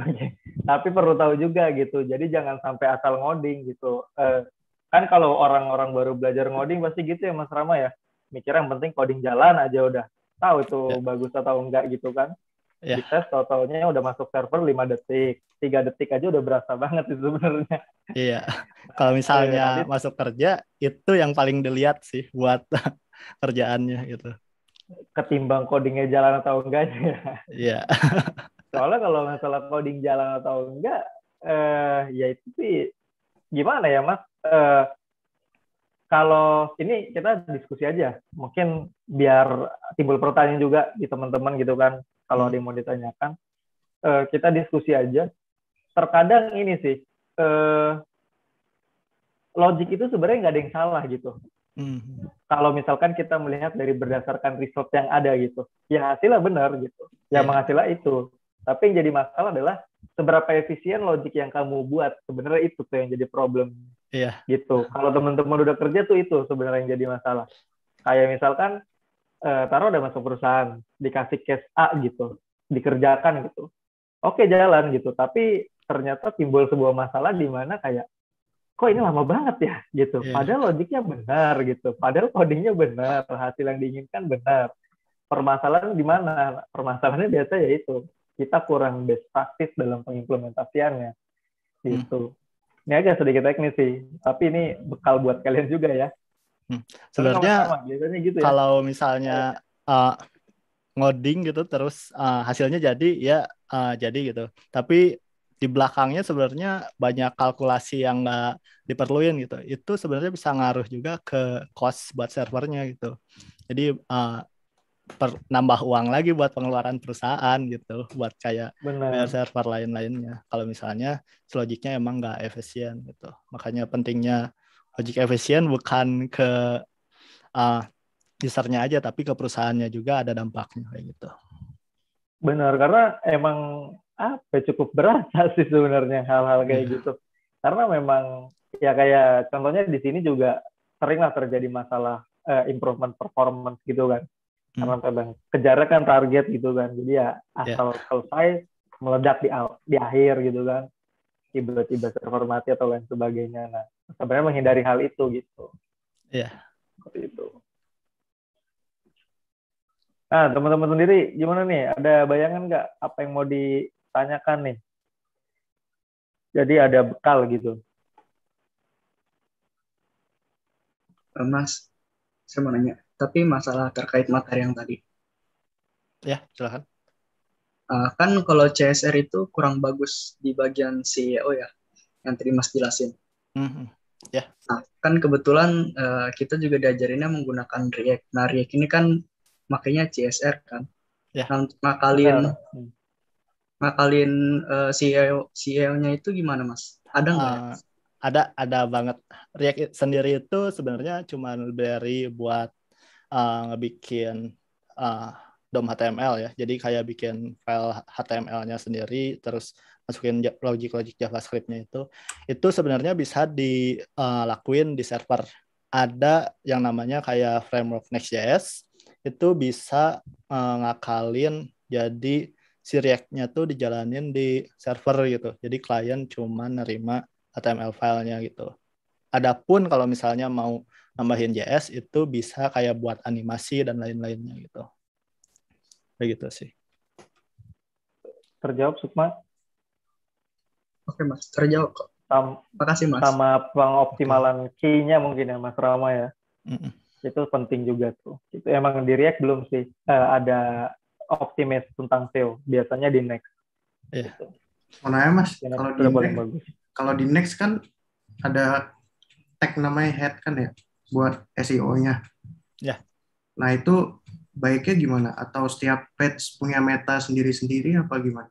Oke. Tapi perlu tahu juga gitu. Jadi jangan sampai asal ngoding gitu. Uh, kan kalau orang-orang baru belajar ngoding pasti gitu ya Mas Rama ya mikir yang penting coding jalan aja udah tahu itu yeah. bagus atau enggak gitu kan yeah. dites totalnya udah masuk server 5 detik tiga detik aja udah berasa banget sih sebenarnya iya kalau misalnya iya, masuk kerja itu yang paling dilihat sih buat kerjaannya gitu ketimbang codingnya jalan atau enggaknya iya soalnya kalau masalah coding jalan atau enggak eh ya itu sih gimana ya mas eh, kalau ini kita diskusi aja, mungkin biar timbul pertanyaan juga di teman-teman gitu kan, kalau ada yang mau ditanyakan, uh, kita diskusi aja. Terkadang ini sih, uh, logik itu sebenarnya nggak ada yang salah gitu. Mm-hmm. Kalau misalkan kita melihat dari berdasarkan result yang ada gitu, ya hasilnya benar gitu, ya yeah. menghasilkan itu. Tapi yang jadi masalah adalah seberapa efisien logik yang kamu buat sebenarnya itu tuh yang jadi problem Iya. Gitu. Kalau teman-teman udah kerja tuh itu sebenarnya yang jadi masalah. Kayak misalkan eh, taruh udah masuk perusahaan, dikasih case A gitu, dikerjakan gitu. Oke jalan gitu, tapi ternyata timbul sebuah masalah di mana kayak kok ini lama banget ya gitu. Iya. Padahal logiknya benar gitu. Padahal codingnya benar, hasil yang diinginkan benar. Permasalahan di mana? Permasalahannya biasa yaitu kita kurang best practice dalam pengimplementasiannya. Hmm. Gitu. Hmm ini agak sedikit teknis sih, tapi ini bekal buat kalian juga ya. Hmm. Sebenarnya gitu ya. Kalau misalnya uh, ngoding gitu terus uh, hasilnya jadi ya uh, jadi gitu. Tapi di belakangnya sebenarnya banyak kalkulasi yang nggak diperluin gitu. Itu sebenarnya bisa ngaruh juga ke cost buat servernya gitu. Jadi uh, per, nambah uang lagi buat pengeluaran perusahaan gitu buat kayak Bener. server lain-lainnya kalau misalnya logiknya emang nggak efisien gitu makanya pentingnya logik efisien bukan ke uh, usernya aja tapi ke perusahaannya juga ada dampaknya kayak gitu benar karena emang apa ya, cukup berasa sih sebenarnya hal-hal kayak yeah. gitu karena memang ya kayak contohnya di sini juga seringlah terjadi masalah uh, improvement performance gitu kan karena hmm. kadang kejar kan target gitu kan jadi ya asal yeah. Ya. selesai meledak di di akhir gitu kan tiba-tiba terhormati atau lain sebagainya nah sebenarnya menghindari hal itu gitu ya yeah. seperti itu nah teman-teman sendiri gimana nih ada bayangan nggak apa yang mau ditanyakan nih jadi ada bekal gitu eh, Mas, saya mau nanya, tapi masalah terkait materi yang tadi. Ya, silahkan. Uh, eh, kan kalau CSR itu kurang bagus di bagian CEO ya, yang tadi Mas jelasin. Mm-hmm. Ya. Yeah. Nah, kan kebetulan uh, kita juga diajarinnya menggunakan React. Nah, React ini kan makanya CSR kan. Ya. Yeah. Nah, ngakalin yeah. ngakalin uh, eh, CEO CEO-nya itu gimana, Mas? Ada nggak? Uh, ada ada banget React sendiri itu sebenarnya cuma dari buat uh, ngebikin uh, DOM HTML ya. Jadi kayak bikin file HTML-nya sendiri, terus masukin logik logik JavaScript-nya itu, itu sebenarnya bisa dilakuin eh, di server. Ada yang namanya kayak framework Next.js, itu bisa uh, ngakalin jadi si React-nya tuh dijalanin di server gitu. Jadi klien cuma nerima HTML file-nya gitu. Adapun kalau misalnya mau nambahin JS itu bisa kayak buat animasi dan lain-lainnya gitu. Begitu sih. Terjawab Sukma? Oke Mas, terjawab kok. Terima kasih Mas. Sama pengoptimalan key-nya mungkin ya Mas Rama ya. Mm -mm. Itu penting juga tuh. Itu emang di React belum sih uh, ada optimis tentang SEO. Biasanya di Next. Iya. Yeah. Gitu. Mau nanya Mas, kalau di, next, kalau di Next kan ada tag namanya head kan ya? buat SEO-nya. Ya. Nah itu baiknya gimana? Atau setiap page punya meta sendiri-sendiri apa gimana?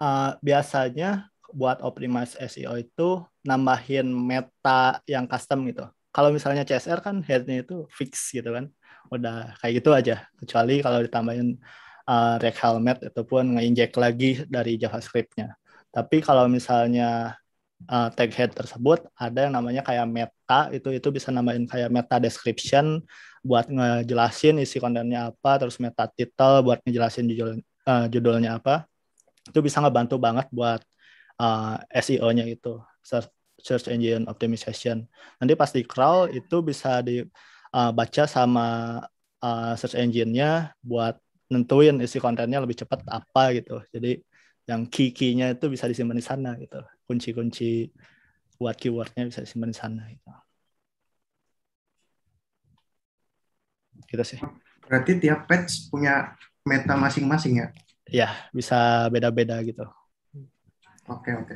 Uh, biasanya buat optimize SEO itu nambahin meta yang custom gitu. Kalau misalnya CSR kan headnya itu fix gitu kan, udah kayak gitu aja. Kecuali kalau ditambahin uh, ah, rec helmet ataupun ngeinject lagi dari JavaScript-nya. Tapi kalau misalnya uh, tag head tersebut ada yang namanya kayak meta itu itu bisa nambahin kayak meta description buat ngejelasin isi kontennya apa terus meta title buat ngejelasin judul uh, judulnya apa itu bisa ngebantu banget buat uh, eh, SEO-nya itu search, engine optimization nanti pas di crawl itu bisa dibaca sama uh, search engine-nya buat nentuin isi kontennya lebih cepat apa gitu jadi yang key itu bisa disimpan di sana gitu kunci-kunci buat keywordnya bisa disimpan di sana gitu gitu sih berarti tiap patch punya meta masing-masing ya ya bisa beda-beda gitu oke okay, oke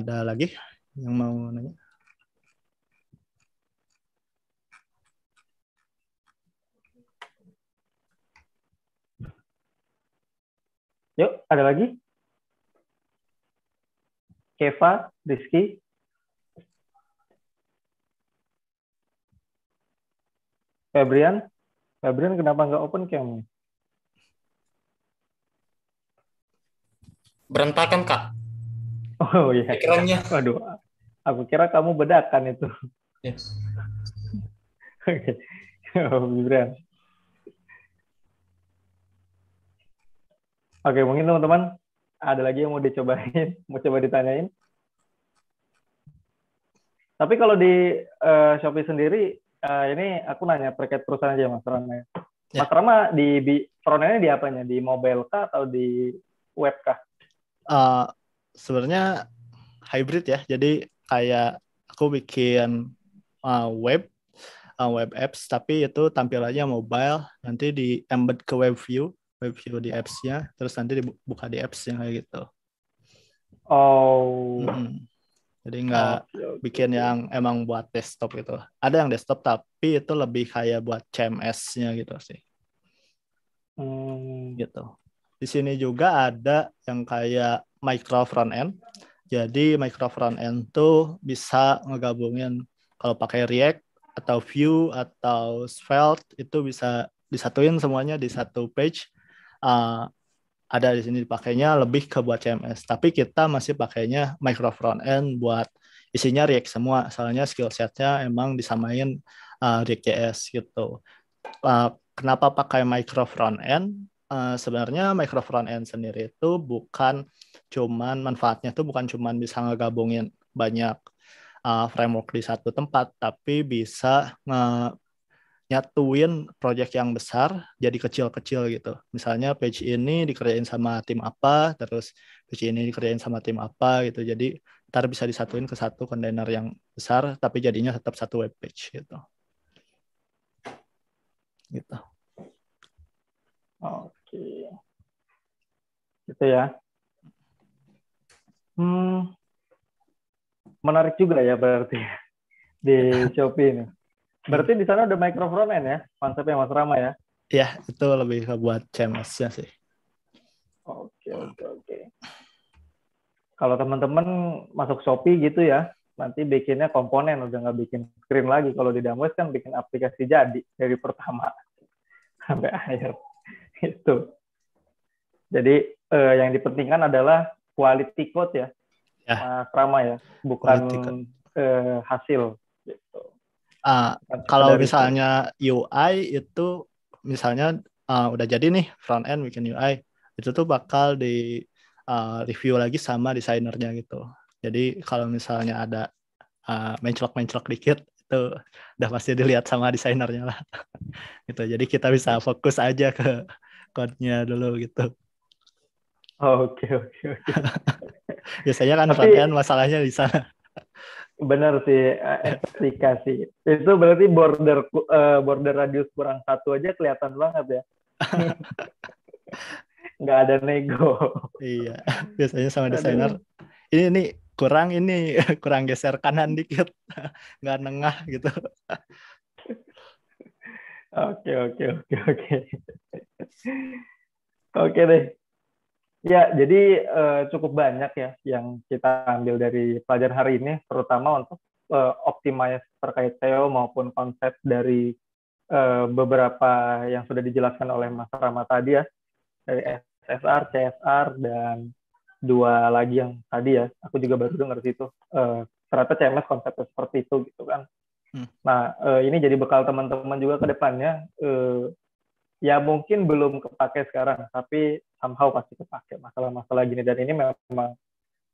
Ada lagi yang mau nanya? Yuk, ada lagi? Keva, Rizky. Febrian, Febrian kenapa nggak open cam? Berantakan kak. Oh iya. Pikirannya. Aduh, aku kira kamu bedakan itu. Yes. Oke, okay. Febrian. Oke, mungkin teman-teman ada lagi yang mau dicobain, mau coba ditanyain. Tapi kalau di uh, Shopee sendiri, uh, ini aku nanya terkait perusahaan aja ya, Mas Rama. Ya. ya. Mas Rama di, di frontend di apanya? Di mobile kah atau di web kah? Uh, sebenarnya hybrid ya. Jadi kayak aku bikin uh, web uh, web apps tapi itu tampilannya mobile nanti di embed ke web view web di apps-nya, terus nanti dibuka di apps yang kayak gitu. Oh. Hmm. Jadi nggak oh, bikin yang emang buat desktop gitu. Ada yang desktop tapi itu lebih kayak buat CMS-nya gitu sih. Hmm. Gitu. Di sini juga ada yang kayak micro front end. Jadi micro front end tuh bisa ngegabungin kalau pakai React atau Vue atau Svelte itu bisa disatuin semuanya di satu page uh, ada di sini dipakainya lebih ke buat CMS, tapi kita masih pakainya micro front end buat isinya React semua. Soalnya skill setnya emang disamain uh, eh, React.js gitu. Uh, kenapa pakai micro front end? Uh, sebenarnya micro front end sendiri itu bukan cuman manfaatnya itu bukan cuman bisa ngegabungin banyak uh, framework di satu tempat, tapi bisa nyatuin proyek yang besar jadi kecil-kecil gitu. Misalnya page ini dikerjain sama tim apa, terus page ini dikerjain sama tim apa gitu. Jadi ntar bisa disatuin ke satu kontainer yang besar, tapi jadinya tetap satu web page gitu. Gitu. Oke. Gitu ya. Hmm. Menarik juga ya berarti di Shopee ini. Berarti di sana ada micro front end ya konsepnya Mas Rama ya? Ya, itu lebih ke buat CMS-nya sih. Oke, oke, oke. Kalau teman-teman masuk Shopee gitu ya, nanti bikinnya komponen udah nggak bikin screen lagi. Kalau di Damwes kan bikin aplikasi jadi dari pertama sampai akhir. itu. Jadi eh, yang dipentingkan adalah quality code ya, ya. Mas Rama ya, bukan eh, hasil. Gitu. Uh, kalau misalnya itu. UI itu misalnya uh, udah jadi nih front end bikin UI itu tuh bakal di uh, review lagi sama desainernya gitu. Jadi kalau misalnya ada uh, mencelok-mencelok dikit itu udah pasti dilihat sama desainernya lah. gitu. Jadi kita bisa fokus aja ke code dulu gitu. Oh, oke, oke, oke. Biasanya kan Tapi... front end masalahnya di sana. Benar sih, eh, estetika sih. Itu berarti border uh, border radius kurang satu aja kelihatan banget ya. Nggak ada nego. Iya, biasanya sama desainer. Ini nih kurang ini kurang geser kanan dikit, nggak nengah gitu. Oke oke oke oke. Oke deh. Ya, jadi uh, cukup banyak ya yang kita ambil dari pelajaran hari ini, terutama untuk uh, optimize terkait SEO maupun konsep dari uh, beberapa yang sudah dijelaskan oleh Mas Rama tadi ya, dari SSR, CSR, dan dua lagi yang tadi ya, aku juga baru dengar situ. Uh, ternyata CMS konsepnya seperti itu gitu kan. Hmm. Nah, uh, ini jadi bekal teman-teman juga ke depannya. Uh, ya mungkin belum kepake sekarang tapi somehow pasti kepake masalah-masalah gini dan ini memang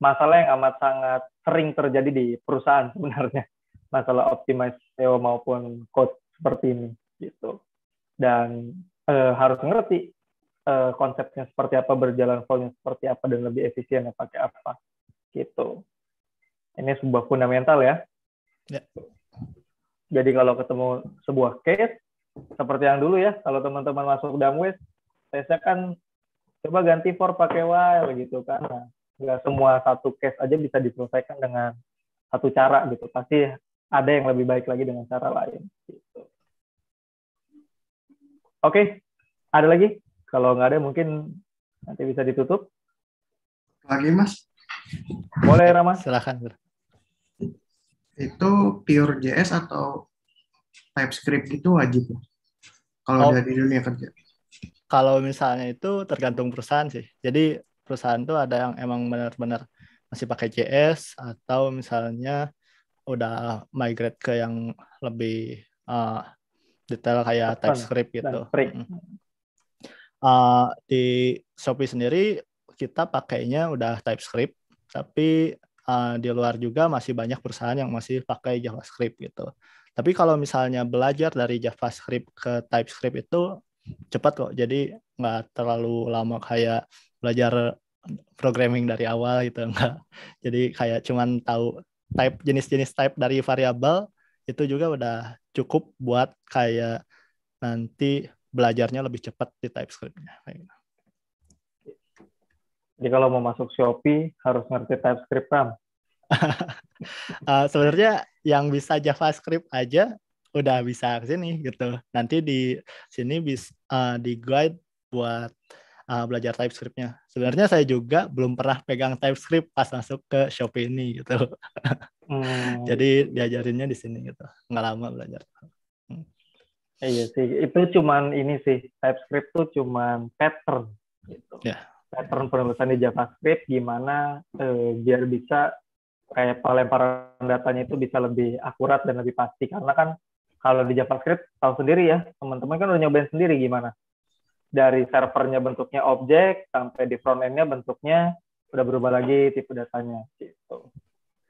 masalah yang amat sangat sering terjadi di perusahaan sebenarnya masalah optimize SEO maupun code seperti ini gitu dan e, harus ngerti e, konsepnya seperti apa berjalan flownya seperti apa dan lebih efisien pakai apa gitu ini sebuah fundamental ya, ya. jadi kalau ketemu sebuah case seperti yang dulu ya kalau teman-teman masuk damwes tesnya kan coba ganti for pakai while gitu kan nah, nggak semua satu case aja bisa diselesaikan dengan satu cara gitu pasti ada yang lebih baik lagi dengan cara lain gitu. oke okay. ada lagi kalau nggak ada mungkin nanti bisa ditutup lagi mas boleh Rama silahkan itu pure JS atau TypeScript itu wajib kalau oh. dari dunia kerja? Kalau misalnya itu tergantung perusahaan sih. Jadi perusahaan itu ada yang emang benar-benar masih pakai JS atau misalnya udah migrate ke yang lebih uh, detail kayak TypeScript nah, gitu. Uh, di Shopee sendiri kita pakainya udah TypeScript, tapi uh, di luar juga masih banyak perusahaan yang masih pakai JavaScript gitu. Tapi kalau misalnya belajar dari JavaScript ke TypeScript itu cepat kok. Jadi nggak terlalu lama kayak belajar programming dari awal gitu enggak. Jadi kayak cuman tahu type jenis-jenis type dari variabel itu juga udah cukup buat kayak nanti belajarnya lebih cepat di TypeScript-nya. Gitu. Jadi kalau mau masuk Shopee harus ngerti TypeScript kan? uh, sebenarnya yang bisa JavaScript aja udah bisa ke sini gitu. Nanti di sini bisa uh, eh, di guide buat uh, belajar TypeScript-nya. Sebenarnya saya juga belum pernah pegang TypeScript pas masuk ke Shopee ini gitu. Hmm. Jadi diajarinnya di sini gitu. Nggak lama belajar. Hmm. Iya sih, itu cuman ini sih TypeScript tuh cuman pattern gitu. Yeah. Pattern penulisan di JavaScript gimana eh, biar bisa kayak pelemparan datanya itu bisa lebih akurat dan lebih pasti karena kan kalau di JavaScript tahu sendiri ya teman-teman kan udah nyobain sendiri gimana dari servernya bentuknya objek sampai di front endnya bentuknya udah berubah lagi tipe datanya gitu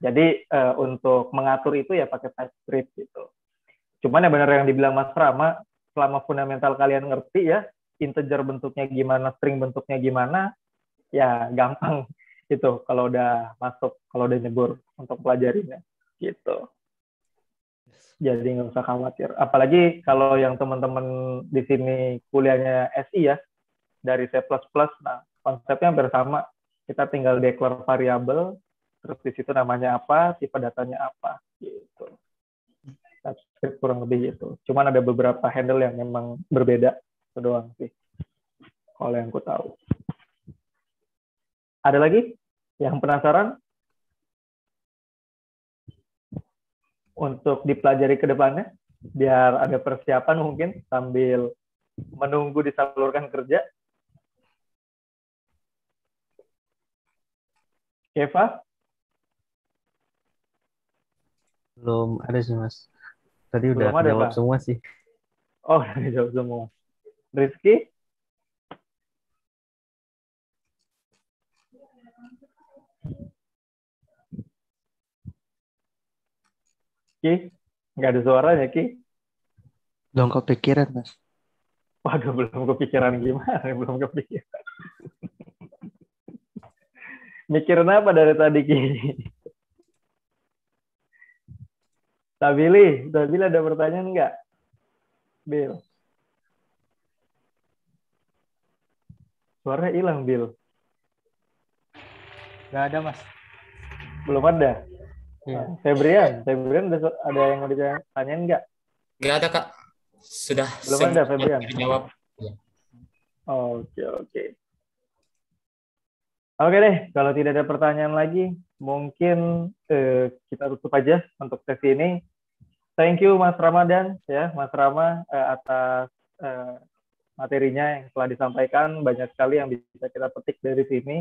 jadi uh, untuk mengatur itu ya pakai TypeScript gitu cuman ya benar yang dibilang Mas Rama selama fundamental kalian ngerti ya integer bentuknya gimana string bentuknya gimana ya gampang gitu kalau udah masuk kalau udah nyebur untuk pelajarinya gitu jadi nggak usah khawatir apalagi kalau yang teman-teman di sini kuliahnya SI ya dari C++ nah konsepnya hampir sama kita tinggal declare variabel terus di situ namanya apa tipe datanya apa gitu tapi kurang lebih gitu cuman ada beberapa handle yang memang berbeda itu doang sih kalau yang ku tahu ada lagi yang penasaran untuk dipelajari ke depannya, biar ada persiapan mungkin sambil menunggu disalurkan kerja. Keva? Belum ada sih, Mas. Tadi Belum udah ada, jawab Pak. semua sih. Oh, udah jawab semua. Rizky? Ki, nggak ada suaranya, Ki. Belum kepikiran, Mas. Waduh, belum kepikiran gimana? Belum kepikiran. Mikirin apa dari tadi, Ki? Tabili, Tabili ada pertanyaan nggak? Bill. Suaranya hilang, Bill. Nggak ada, Mas. Belum ada? Iya. Hmm. Febrian, Febrian ada, ada yang mau ditanyain nggak? Nggak ada kak, sudah. Belum ada Febrian. Jawab. Iya. Oke oke. Oke deh, kalau tidak ada pertanyaan lagi, mungkin eh, kita tutup aja untuk sesi ini. Thank you Mas Ramadan ya, Mas Rama eh, atas eh, materinya yang telah disampaikan banyak sekali yang bisa kita petik dari sini.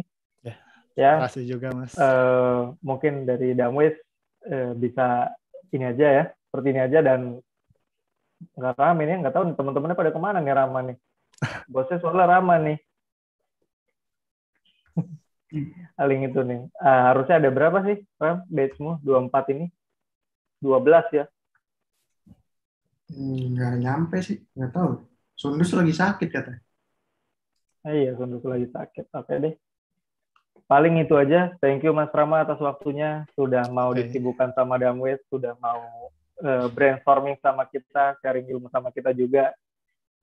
Ya. Ya. Terima kasih juga, Mas. Eh, mungkin dari Damwis Eh, bisa ini aja ya, seperti ini aja dan nggak ramai nih, nggak tahu teman-temannya pada kemana nih ramah nih. Bosnya soalnya ramah nih. Paling itu nih. Uh, harusnya ada berapa sih, Ram? Batchmu empat ini? dua belas ya? Hmm, nggak nyampe sih, nggak tahu. Sundus lagi sakit kata. iya eh, iya, Sundus lagi sakit. Oke deh paling itu aja. Thank you Mas Rama atas waktunya sudah mau okay. disibukkan sama Damwe, sudah mau uh, brainstorming sama kita, sharing ilmu sama kita juga.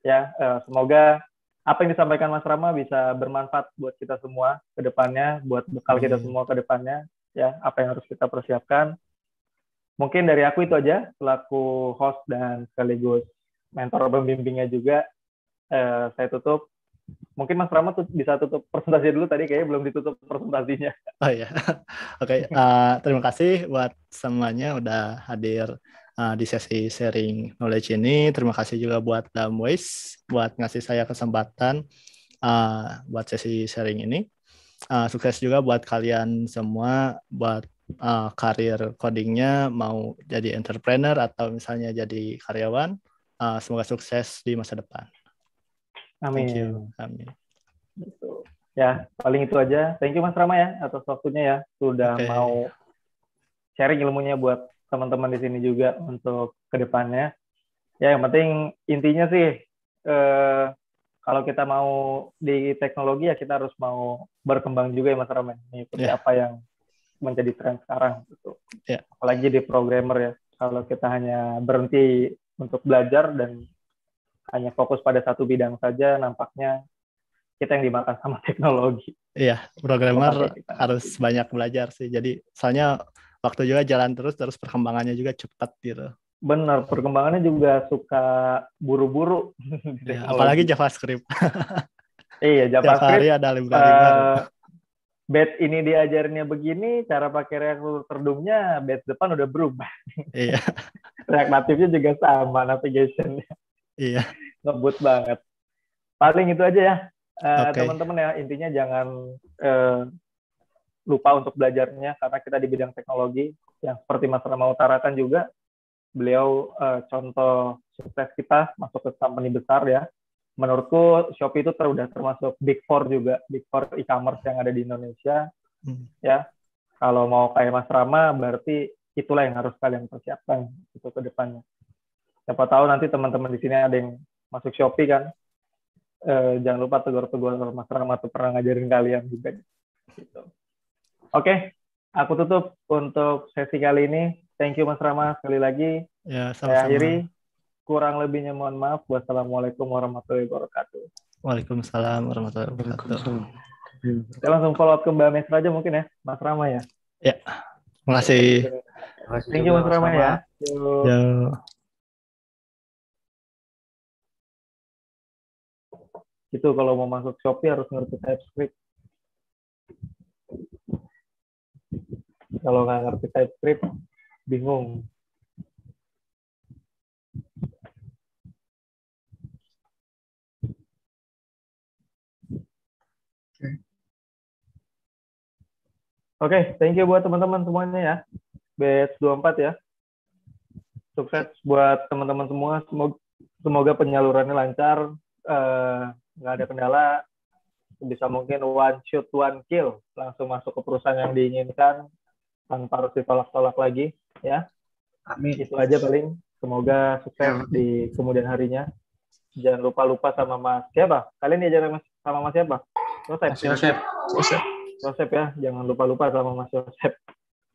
Ya, uh, semoga apa yang disampaikan Mas Rama bisa bermanfaat buat kita semua ke depannya, buat bekal kita semua ke depannya, ya, apa yang harus kita persiapkan. Mungkin dari aku itu aja, selaku host dan sekaligus mentor pembimbingnya juga, uh, saya tutup. Mungkin Mas Prama tuh bisa tutup presentasi dulu tadi kayaknya belum ditutup presentasinya. Oh iya. Oke, okay. uh, eh, terima kasih buat semuanya udah hadir uh, di sesi sharing knowledge ini. Terima kasih juga buat Damways buat ngasih saya kesempatan uh, buat sesi sharing ini. Uh, sukses juga buat kalian semua buat uh, karir codingnya mau jadi entrepreneur atau misalnya jadi karyawan. Uh, semoga sukses di masa depan. Amin. Thank you. Amin. Ya, paling itu aja. Thank you Mas Rama ya atas waktunya ya. Sudah okay. mau sharing ilmunya buat teman-teman di sini juga untuk kedepannya. Ya, yang penting intinya sih eh, kalau kita mau di teknologi ya kita harus mau berkembang juga ya Mas Rama. Ini seperti yeah. apa yang menjadi tren sekarang gitu. Yeah. Apalagi di programmer ya. Kalau kita hanya berhenti untuk belajar dan hanya fokus pada satu bidang saja, nampaknya kita yang dimakan sama teknologi. Iya, programmer harus banyak belajar sih. Jadi soalnya waktu juga jalan terus, terus perkembangannya juga cepat gitu. Benar, perkembangannya juga suka buru-buru. Ya, apalagi JavaScript. iya, JavaScript. Tiap hari ada library uh, ini diajarnya begini, cara pakai React terdumnya, Bet depan udah berubah. Iya. React native juga sama, navigation-nya. Iya. Ngebut banget. Paling itu aja ya. Uh, eh, okay. Teman-teman ya, intinya jangan uh, lupa untuk belajarnya karena kita di bidang teknologi yang seperti Mas Rama utarakan juga beliau uh, contoh sukses kita masuk ke company besar ya menurutku Shopee itu sudah termasuk big four juga big four e-commerce yang ada di Indonesia hmm. ya kalau mau kayak Mas Rama berarti itulah yang harus kalian persiapkan itu ke depannya siapa tahu nanti teman-teman di sini ada yang masuk Shopee kan. e, jangan lupa tegur-tegur Mas Rama tuh pernah ngajarin kalian juga. Gitu. Oke, aku tutup untuk sesi kali ini. Thank you Mas Rama sekali lagi. Ya, sama-sama. Saya akhiri. Kurang lebihnya mohon maaf. Wassalamualaikum warahmatullahi wabarakatuh. Waalaikumsalam warahmatullahi wabarakatuh. kita langsung follow up ke Mbak Mesra aja mungkin ya, Mas Rama ya. Ya, terima kasih. Thank you Mas Rama ya. Yo. Yo. Itu kalau mau masuk Shopee harus ngerti TypeScript. Kalau nggak ngerti TypeScript, bingung. Oke, okay, thank you buat teman-teman semuanya ya. Batch 24 ya. Sukses buat teman-teman semua. Semoga, penyalurannya lancar. Eh, nggak ada kendala bisa mungkin one shoot one kill langsung masuk ke perusahaan yang diinginkan tanpa harus ditolak-tolak lagi ya amin itu aja paling semoga sukses amin. di kemudian harinya jangan lupa lupa sama mas siapa kalian ya jangan sama mas siapa Yosep mas Yosep Yosep Yosep ya jangan lupa lupa sama mas Yosep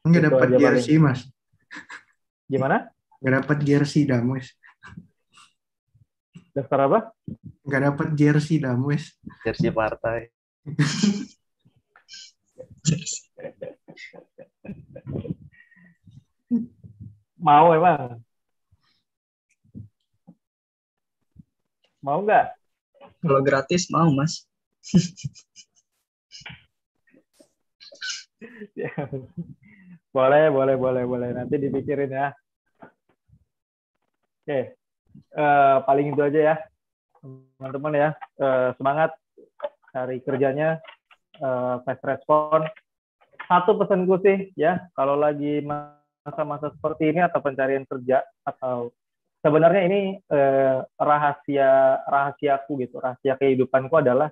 nggak dapat jersey mas gimana nggak dapat jersey damus Daftar apa? Gak dapet jersey Dames. Jersey partai. Mau emang? Mau nggak? Kalau gratis mau mas. boleh, boleh, boleh, boleh. Nanti dipikirin ya. Oke. Eh, paling itu aja ya teman-teman ya uh, semangat hari kerjanya uh, fast respon satu gue sih ya kalau lagi masa-masa seperti ini atau pencarian kerja atau sebenarnya ini uh, rahasia rahasiaku gitu rahasia kehidupanku adalah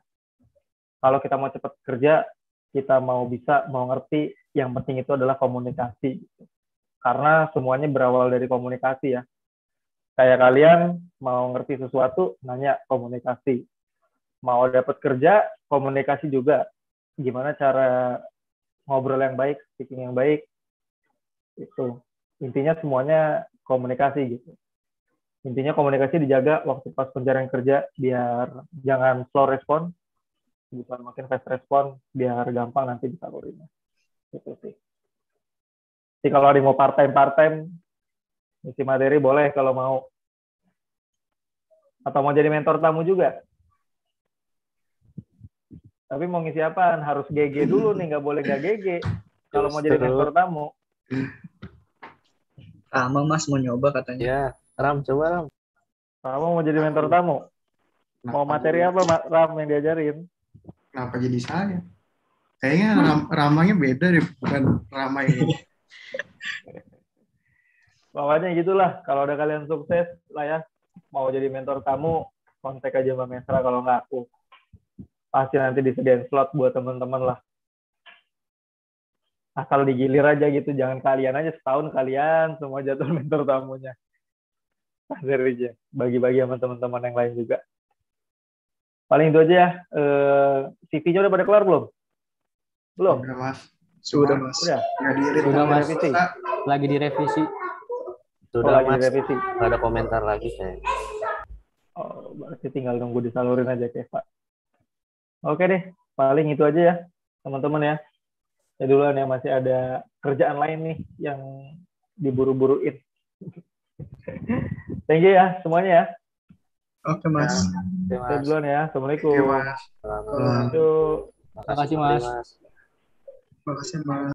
kalau kita mau cepat kerja kita mau bisa mau ngerti yang penting itu adalah komunikasi karena semuanya berawal dari komunikasi ya kayak kalian mau ngerti sesuatu nanya komunikasi mau dapat kerja komunikasi juga gimana cara ngobrol yang baik speaking yang baik itu intinya semuanya komunikasi gitu intinya komunikasi dijaga waktu pas penjaring kerja biar jangan slow respon bukan makin fast respon biar gampang nanti ditalurinnya gitu sih jadi kalau ada mau part time part time Isi materi boleh kalau mau. Atau mau jadi mentor tamu juga. Tapi mau ngisi apaan? Harus GG dulu nih, nggak boleh nggak GG. Kalau mau jadi mentor tamu. Rama mas mau nyoba katanya. Ya, Ram coba Ram. Rama mau jadi mentor tamu. Nah, mau materi apa Ram yang diajarin? Kenapa jadi saya? Kayaknya ram ramanya beda deh, bukan ramai ini. bawahnya gitulah kalau udah kalian sukses lah ya mau jadi mentor kamu kontak aja Mbak Mesra kalau nggak aku pasti nanti disediain slot buat teman-teman lah asal digilir aja gitu jangan kalian aja setahun kalian semua jatuh mentor tamunya Pasir aja bagi-bagi sama teman-teman yang lain juga paling itu aja ya eh, CV-nya udah pada kelar belum belum sudah mas sudah mas sudah, udah. udah sudah mas lagi direvisi sudah oh, mas, Gak ada komentar lagi saya. Oh, berarti tinggal nunggu disalurin aja ke Pak. Oke deh, paling itu aja ya, teman-teman ya. Saya duluan ya, masih ada kerjaan lain nih yang diburu-buruin. Thank you ya, semuanya ya. Oke, Mas. Ya, Saya duluan ya. Assalamualaikum. Oke, mas. Assalamualaikum. Terima kasih, Mas. Terima kasih, Mas.